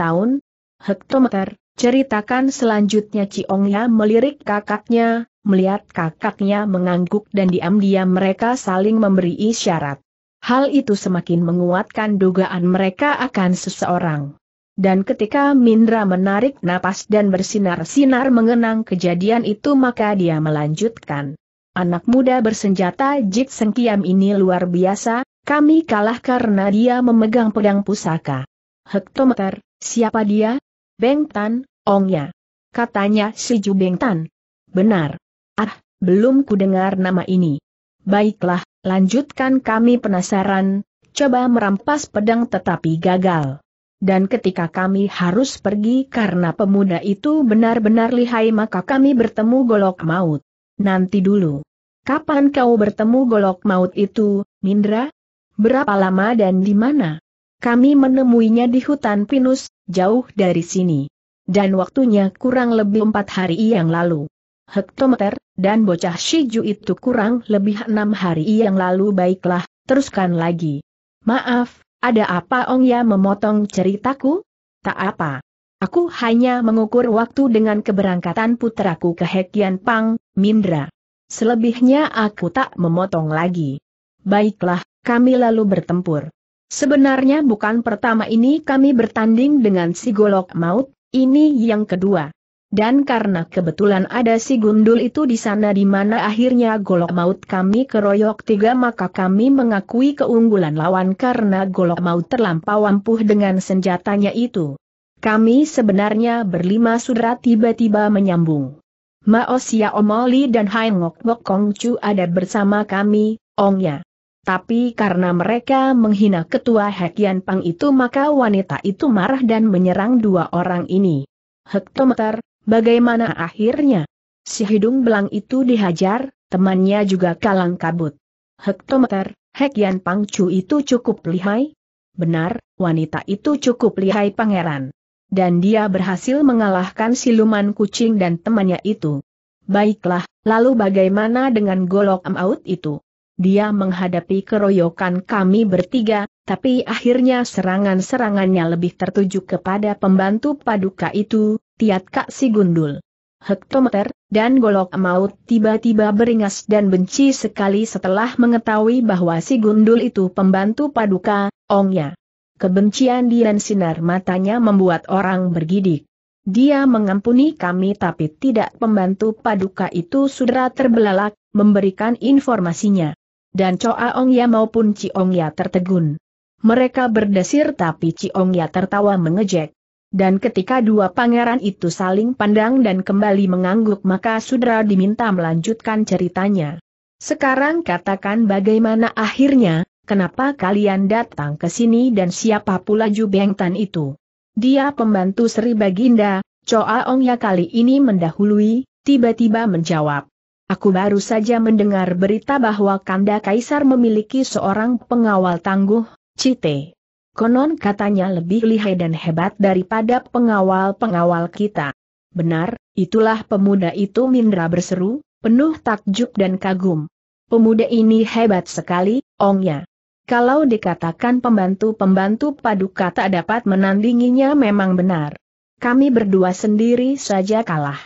tahun. Hektometer, ceritakan selanjutnya Ci Ongnya melirik kakaknya, melihat kakaknya mengangguk dan diam-diam mereka saling memberi isyarat. Hal itu semakin menguatkan dugaan mereka akan seseorang. Dan ketika Mindra menarik napas dan bersinar-sinar mengenang kejadian itu maka dia melanjutkan. Anak muda bersenjata Jik Sengkiam ini luar biasa, kami kalah karena dia memegang pedang pusaka. Hektometer, siapa dia? Bengtan, ongnya. Katanya si Ju Tan. Benar. Ah, belum kudengar nama ini. Baiklah, lanjutkan kami penasaran, coba merampas pedang tetapi gagal. Dan ketika kami harus pergi karena pemuda itu benar-benar lihai maka kami bertemu golok maut. Nanti dulu. Kapan kau bertemu golok maut itu, Mindra? Berapa lama dan di mana? Kami menemuinya di hutan pinus, jauh dari sini. Dan waktunya kurang lebih empat hari yang lalu. Hektometer, dan bocah Shiju itu kurang lebih enam hari yang lalu baiklah, teruskan lagi. Maaf, ada apa ong ya memotong ceritaku? Tak apa. Aku hanya mengukur waktu dengan keberangkatan putraku ke Hekian Pang, Mindra. Selebihnya aku tak memotong lagi. Baiklah, kami lalu bertempur. Sebenarnya bukan pertama ini kami bertanding dengan si Golok Maut, ini yang kedua. Dan karena kebetulan ada si gundul itu di sana di mana akhirnya golok maut kami keroyok tiga maka kami mengakui keunggulan lawan karena golok maut terlampau ampuh dengan senjatanya itu. Kami sebenarnya berlima surat tiba-tiba menyambung. Maosia Omoli dan Hai Ngok Bok Kong Chu ada bersama kami, Ongnya. Tapi karena mereka menghina ketua Hekian Pang itu maka wanita itu marah dan menyerang dua orang ini. Hektometer, Bagaimana akhirnya? Si hidung belang itu dihajar, temannya juga kalang kabut. Hektometer, hekian Pangcu itu cukup lihai? Benar, wanita itu cukup lihai pangeran. Dan dia berhasil mengalahkan siluman kucing dan temannya itu. Baiklah, lalu bagaimana dengan golok emaut itu? Dia menghadapi keroyokan kami bertiga, tapi akhirnya serangan-serangannya lebih tertuju kepada pembantu paduka itu, Tiat Kak Si Gundul. Hektometer, dan golok maut tiba-tiba beringas dan benci sekali setelah mengetahui bahwa si Gundul itu pembantu paduka, ongnya. Kebencian dan sinar matanya membuat orang bergidik. Dia mengampuni kami tapi tidak pembantu paduka itu sudra terbelalak, memberikan informasinya. Dan Coa Ongya maupun Ci Ongya tertegun. Mereka berdesir tapi Ci Ongya tertawa mengejek. Dan ketika dua pangeran itu saling pandang dan kembali mengangguk maka Sudra diminta melanjutkan ceritanya. Sekarang katakan bagaimana akhirnya, kenapa kalian datang ke sini dan siapa pula Jubengtan itu? Dia pembantu Sri Baginda, Choa ya kali ini mendahului, tiba-tiba menjawab. Aku baru saja mendengar berita bahwa Kanda Kaisar memiliki seorang pengawal tangguh, Cite. Konon katanya lebih lihai dan hebat daripada pengawal-pengawal kita. Benar, itulah pemuda itu Mindra berseru, penuh takjub dan kagum. Pemuda ini hebat sekali, ongnya. Kalau dikatakan pembantu-pembantu paduka tak dapat menandinginya memang benar. Kami berdua sendiri saja kalah.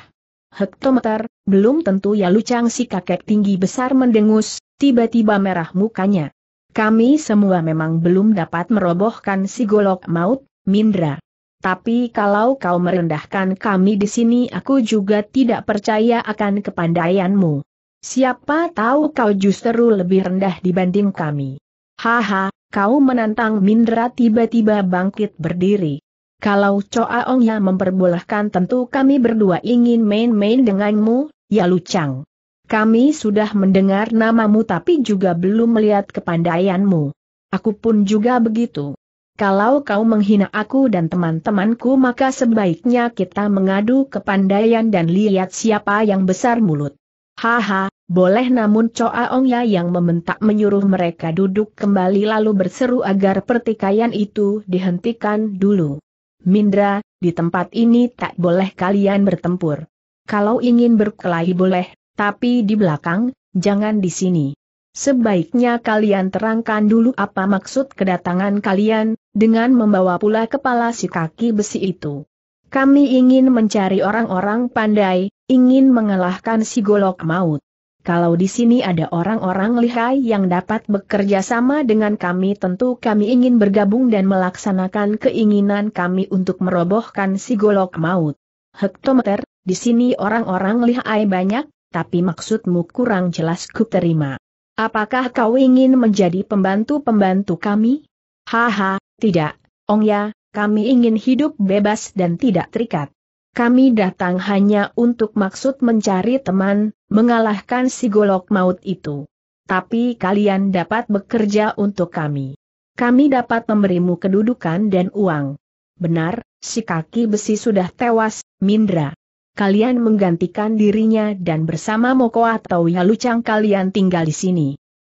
Hektometer, belum tentu ya lucang si kakek tinggi besar mendengus, tiba-tiba merah mukanya. Kami semua memang belum dapat merobohkan si golok maut, Mindra. Tapi kalau kau merendahkan kami di sini aku juga tidak percaya akan kepandaianmu. Siapa tahu kau justru lebih rendah dibanding kami. Haha, kau menantang Mindra tiba-tiba bangkit berdiri. Kalau Choa yang memperbolehkan tentu kami berdua ingin main-main denganmu, ya Lucang. Kami sudah mendengar namamu tapi juga belum melihat kepandaianmu. Aku pun juga begitu. Kalau kau menghina aku dan teman-temanku maka sebaiknya kita mengadu kepandaian dan lihat siapa yang besar mulut. Haha, boleh namun Coa Ongya yang membentak menyuruh mereka duduk kembali lalu berseru agar pertikaian itu dihentikan dulu. Mindra, di tempat ini tak boleh kalian bertempur. Kalau ingin berkelahi boleh, tapi di belakang, jangan di sini. Sebaiknya kalian terangkan dulu apa maksud kedatangan kalian, dengan membawa pula kepala si kaki besi itu. Kami ingin mencari orang-orang pandai, ingin mengalahkan si golok maut. Kalau di sini ada orang-orang lihai yang dapat bekerja sama dengan kami tentu kami ingin bergabung dan melaksanakan keinginan kami untuk merobohkan si golok maut. Hektometer, di sini orang-orang lihai banyak, tapi maksudmu kurang jelas ku terima. Apakah kau ingin menjadi pembantu-pembantu kami? Haha, tidak, Ong ya, kami ingin hidup bebas dan tidak terikat. Kami datang hanya untuk maksud mencari teman, mengalahkan si golok maut itu. Tapi kalian dapat bekerja untuk kami. Kami dapat memberimu kedudukan dan uang. Benar, si kaki besi sudah tewas, Mindra kalian menggantikan dirinya dan bersama Moko atau Yalucang kalian tinggal di sini.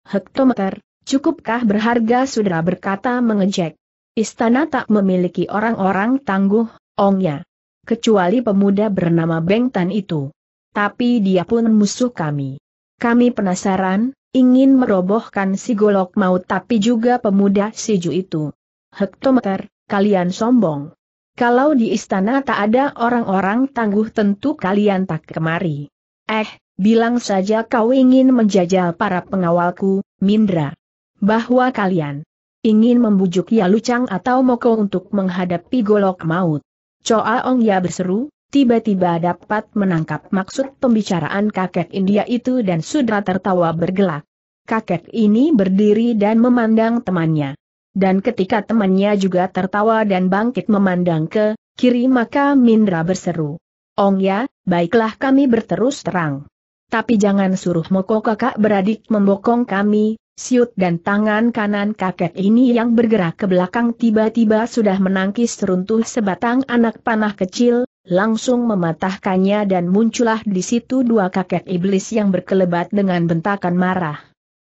Hektometer, cukupkah berharga sudah berkata mengejek. Istana tak memiliki orang-orang tangguh, ongnya. Kecuali pemuda bernama Bengtan itu. Tapi dia pun musuh kami. Kami penasaran, ingin merobohkan si golok maut tapi juga pemuda siju itu. Hektometer, kalian sombong. Kalau di istana tak ada orang-orang tangguh tentu kalian tak kemari. Eh, bilang saja kau ingin menjajal para pengawalku, Mindra. Bahwa kalian ingin membujuk Ya Lucang atau Moko untuk menghadapi golok maut. Coa Ong Ya berseru, tiba-tiba dapat menangkap maksud pembicaraan kakek India itu dan sudah tertawa bergelak. Kakek ini berdiri dan memandang temannya dan ketika temannya juga tertawa dan bangkit memandang ke kiri maka Mindra berseru. Ong ya, baiklah kami berterus terang. Tapi jangan suruh Moko kakak beradik membokong kami, siut dan tangan kanan kakek ini yang bergerak ke belakang tiba-tiba sudah menangkis runtuh sebatang anak panah kecil, langsung mematahkannya dan muncullah di situ dua kakek iblis yang berkelebat dengan bentakan marah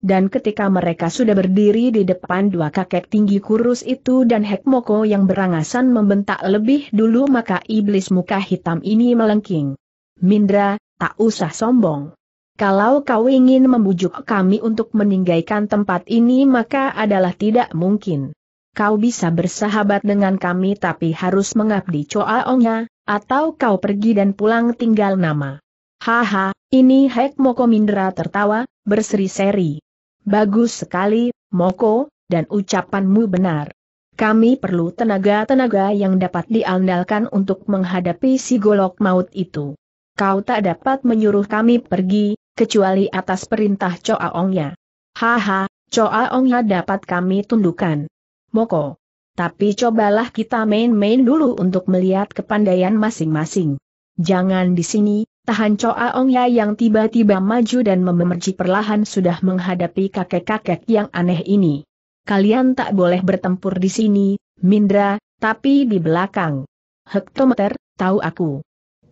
dan ketika mereka sudah berdiri di depan dua kakek tinggi kurus itu dan Hekmoko yang berangasan membentak lebih dulu maka iblis muka hitam ini melengking. Mindra, tak usah sombong. Kalau kau ingin membujuk kami untuk meninggalkan tempat ini maka adalah tidak mungkin. Kau bisa bersahabat dengan kami tapi harus mengabdi coaongnya, atau kau pergi dan pulang tinggal nama. Haha, ini Hek Mindra tertawa, berseri-seri. Bagus sekali, Moko, dan ucapanmu benar. Kami perlu tenaga-tenaga yang dapat diandalkan untuk menghadapi si golok maut itu. Kau tak dapat menyuruh kami pergi, kecuali atas perintah Coaongnya. Haha, Coaongnya dapat kami tundukkan, Moko. Tapi cobalah kita main-main dulu untuk melihat kepandaian masing-masing. Jangan di sini, Tahan coa, ong ya, yang tiba-tiba maju dan memerci perlahan sudah menghadapi kakek-kakek yang aneh ini. Kalian tak boleh bertempur di sini, Mindra, tapi di belakang. Hektometer, tahu aku.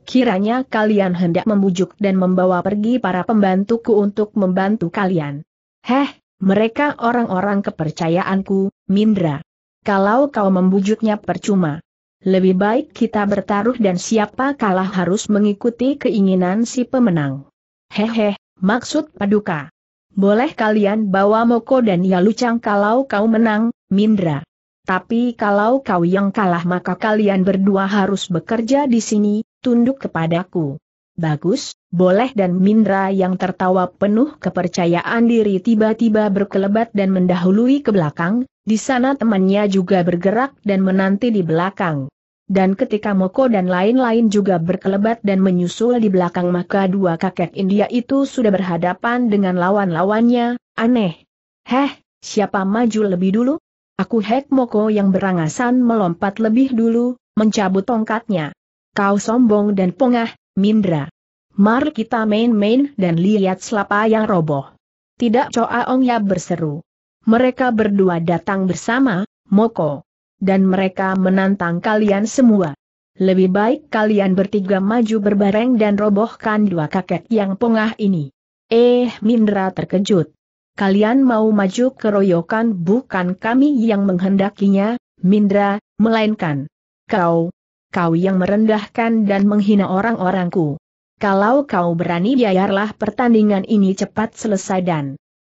Kiranya kalian hendak membujuk dan membawa pergi para pembantuku untuk membantu kalian. Heh, mereka orang-orang kepercayaanku, Mindra. Kalau kau membujuknya percuma. Lebih baik kita bertaruh dan siapa kalah harus mengikuti keinginan si pemenang. Hehe, maksud paduka. Boleh kalian bawa Moko dan Yalucang kalau kau menang, Mindra. Tapi kalau kau yang kalah maka kalian berdua harus bekerja di sini, tunduk kepadaku. Bagus, boleh dan Mindra yang tertawa penuh kepercayaan diri tiba-tiba berkelebat dan mendahului ke belakang, di sana temannya juga bergerak dan menanti di belakang. Dan ketika Moko dan lain-lain juga berkelebat dan menyusul di belakang maka dua kakek India itu sudah berhadapan dengan lawan-lawannya, aneh. Heh, siapa maju lebih dulu? Aku hek Moko yang berangasan melompat lebih dulu, mencabut tongkatnya. Kau sombong dan pongah, Mindra. Mar kita main-main dan lihat selapa yang roboh. Tidak coa Ong ya berseru. Mereka berdua datang bersama, Moko dan mereka menantang kalian semua. Lebih baik kalian bertiga maju berbareng dan robohkan dua kakek yang pongah ini. Eh, Mindra terkejut. Kalian mau maju keroyokan bukan kami yang menghendakinya, Mindra, melainkan. Kau, kau yang merendahkan dan menghina orang-orangku. Kalau kau berani biarlah pertandingan ini cepat selesai dan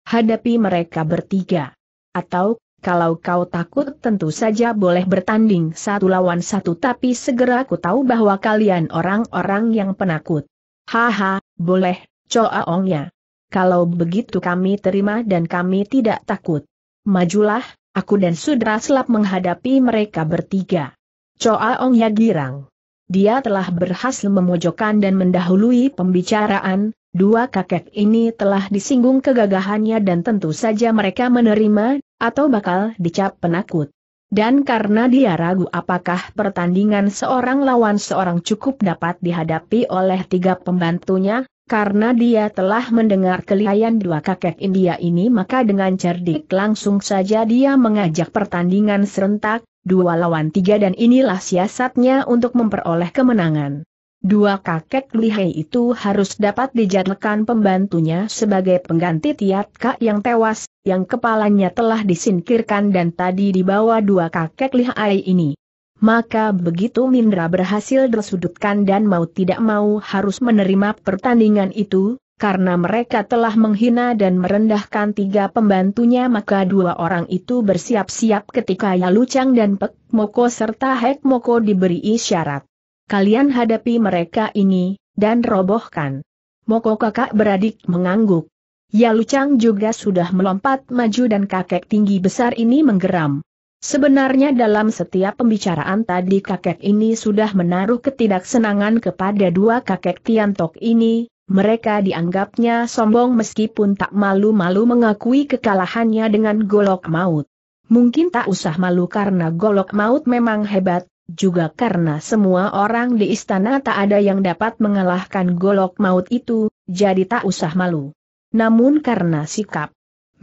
hadapi mereka bertiga. Atau kalau kau takut tentu saja boleh bertanding satu lawan satu tapi segera ku tahu bahwa kalian orang-orang yang penakut. Haha, boleh, coaongnya. Kalau begitu kami terima dan kami tidak takut. Majulah, aku dan Sudra Selap menghadapi mereka bertiga. Coaongnya girang. Dia telah berhasil memojokkan dan mendahului pembicaraan, Dua kakek ini telah disinggung kegagahannya dan tentu saja mereka menerima, atau bakal dicap penakut. Dan karena dia ragu apakah pertandingan seorang lawan seorang cukup dapat dihadapi oleh tiga pembantunya, karena dia telah mendengar kelihayan dua kakek India ini maka dengan cerdik langsung saja dia mengajak pertandingan serentak, dua lawan tiga dan inilah siasatnya untuk memperoleh kemenangan. Dua kakek lihai itu harus dapat dijadikan pembantunya sebagai pengganti Tiat Kak yang tewas, yang kepalanya telah disingkirkan dan tadi dibawa dua kakek lihai ini. Maka begitu Mindra berhasil disudutkan dan mau tidak mau harus menerima pertandingan itu, karena mereka telah menghina dan merendahkan tiga pembantunya maka dua orang itu bersiap-siap ketika Yalucang dan Pek Moko serta Hek Moko diberi isyarat. Kalian hadapi mereka ini, dan robohkan. Moko kakak beradik mengangguk. Ya Lucang juga sudah melompat maju dan kakek tinggi besar ini menggeram. Sebenarnya dalam setiap pembicaraan tadi kakek ini sudah menaruh ketidaksenangan kepada dua kakek Tiantok ini, mereka dianggapnya sombong meskipun tak malu-malu mengakui kekalahannya dengan golok maut. Mungkin tak usah malu karena golok maut memang hebat, juga karena semua orang di istana tak ada yang dapat mengalahkan golok maut itu, jadi tak usah malu. Namun karena sikap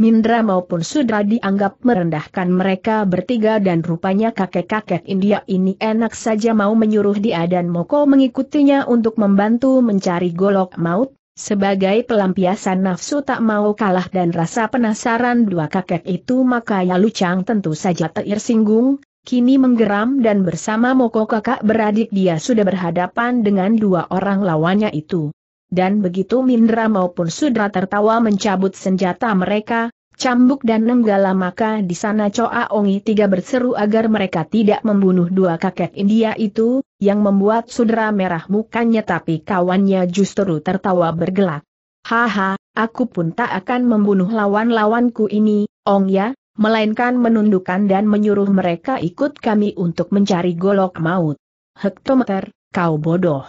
Mindra maupun Sudra dianggap merendahkan mereka bertiga dan rupanya kakek-kakek India ini enak saja mau menyuruh dia dan Moko mengikutinya untuk membantu mencari golok maut, sebagai pelampiasan nafsu tak mau kalah dan rasa penasaran dua kakek itu maka Yalucang tentu saja tersinggung, kini menggeram dan bersama Moko kakak beradik dia sudah berhadapan dengan dua orang lawannya itu. Dan begitu Mindra maupun Sudra tertawa mencabut senjata mereka, cambuk dan nenggala maka di sana Coa Ongi tiga berseru agar mereka tidak membunuh dua kakek India itu, yang membuat Sudra merah mukanya tapi kawannya justru tertawa bergelak. Haha, aku pun tak akan membunuh lawan-lawanku ini, Ong ya, melainkan menundukkan dan menyuruh mereka ikut kami untuk mencari golok maut. Hektometer, kau bodoh.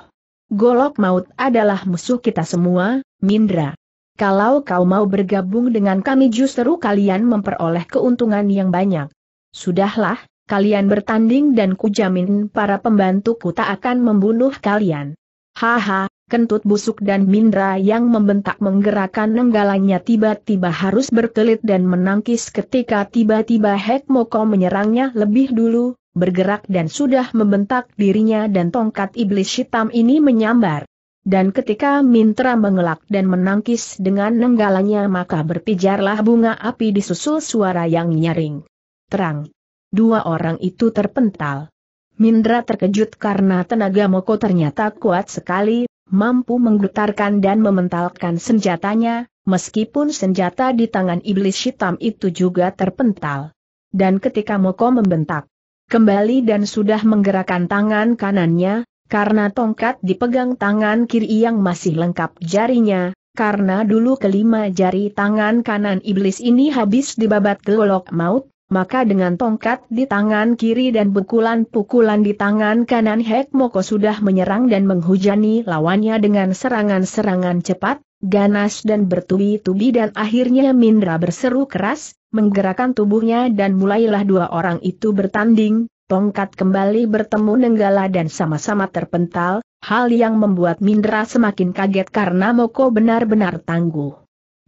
Golok maut adalah musuh kita semua, Mindra. Kalau kau mau bergabung dengan kami justru kalian memperoleh keuntungan yang banyak. Sudahlah, kalian bertanding dan kujamin para pembantuku tak akan membunuh kalian. Haha, kentut busuk dan mindra yang membentak menggerakkan nenggalanya tiba-tiba harus berkelit dan menangkis ketika tiba-tiba Hekmoko menyerangnya lebih dulu, bergerak dan sudah membentak dirinya dan tongkat iblis hitam ini menyambar. Dan ketika Mintra mengelak dan menangkis dengan nenggalanya maka berpijarlah bunga api disusul suara yang nyaring. Terang. Dua orang itu terpental. Mindra terkejut karena tenaga Moko ternyata kuat sekali, mampu menggetarkan dan mementalkan senjatanya, meskipun senjata di tangan iblis hitam itu juga terpental. Dan ketika Moko membentak kembali dan sudah menggerakkan tangan kanannya, karena tongkat dipegang tangan kiri yang masih lengkap jarinya, karena dulu kelima jari tangan kanan iblis ini habis dibabat gelok maut, maka dengan tongkat di tangan kiri dan pukulan-pukulan di tangan kanan Hek Moko sudah menyerang dan menghujani lawannya dengan serangan-serangan cepat, ganas dan bertubi-tubi dan akhirnya Mindra berseru keras, menggerakkan tubuhnya dan mulailah dua orang itu bertanding, tongkat kembali bertemu Nenggala dan sama-sama terpental, hal yang membuat Mindra semakin kaget karena Moko benar-benar tangguh.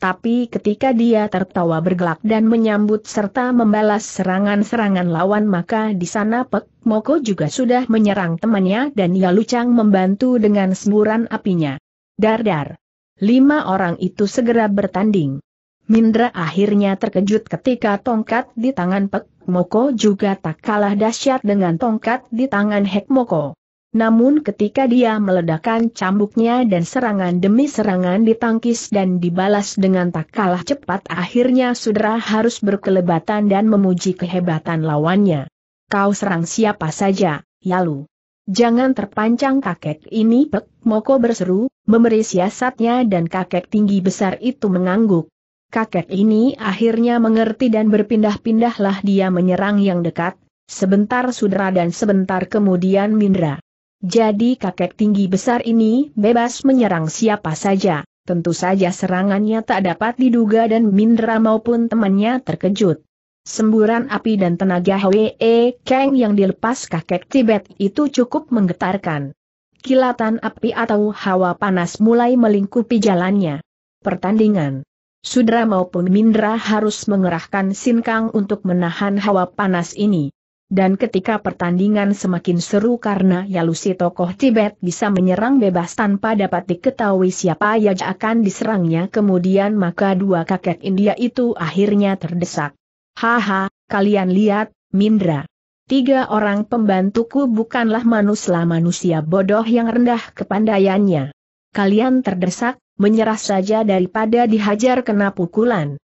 Tapi ketika dia tertawa bergelak dan menyambut serta membalas serangan-serangan lawan maka di sana Pek Moko juga sudah menyerang temannya dan Yalucang membantu dengan semburan apinya. Dar-dar. Lima orang itu segera bertanding. Mindra akhirnya terkejut ketika tongkat di tangan Pek Moko juga tak kalah dahsyat dengan tongkat di tangan Hek Moko. Namun ketika dia meledakkan cambuknya dan serangan demi serangan ditangkis dan dibalas dengan tak kalah cepat akhirnya Sudra harus berkelebatan dan memuji kehebatan lawannya. Kau serang siapa saja, Yalu. Jangan terpanjang kakek ini Pek Moko berseru, memberi siasatnya dan kakek tinggi besar itu mengangguk. Kakek ini akhirnya mengerti dan berpindah-pindahlah dia menyerang yang dekat, sebentar Sudra dan sebentar kemudian Mindra. Jadi kakek tinggi besar ini bebas menyerang siapa saja, tentu saja serangannya tak dapat diduga dan Mindra maupun temannya terkejut. Semburan api dan tenaga Hwe Kang yang dilepas kakek Tibet itu cukup menggetarkan. Kilatan api atau hawa panas mulai melingkupi jalannya. Pertandingan Sudra maupun Mindra harus mengerahkan sinkang untuk menahan hawa panas ini. Dan ketika pertandingan semakin seru karena Yalusi tokoh Tibet bisa menyerang bebas tanpa dapat diketahui siapa yang akan diserangnya kemudian maka dua kakek India itu akhirnya terdesak. Haha, kalian lihat, Mindra. Tiga orang pembantuku bukanlah manusia manusia bodoh yang rendah kepandaiannya. Kalian terdesak, menyerah saja daripada dihajar kena pukulan.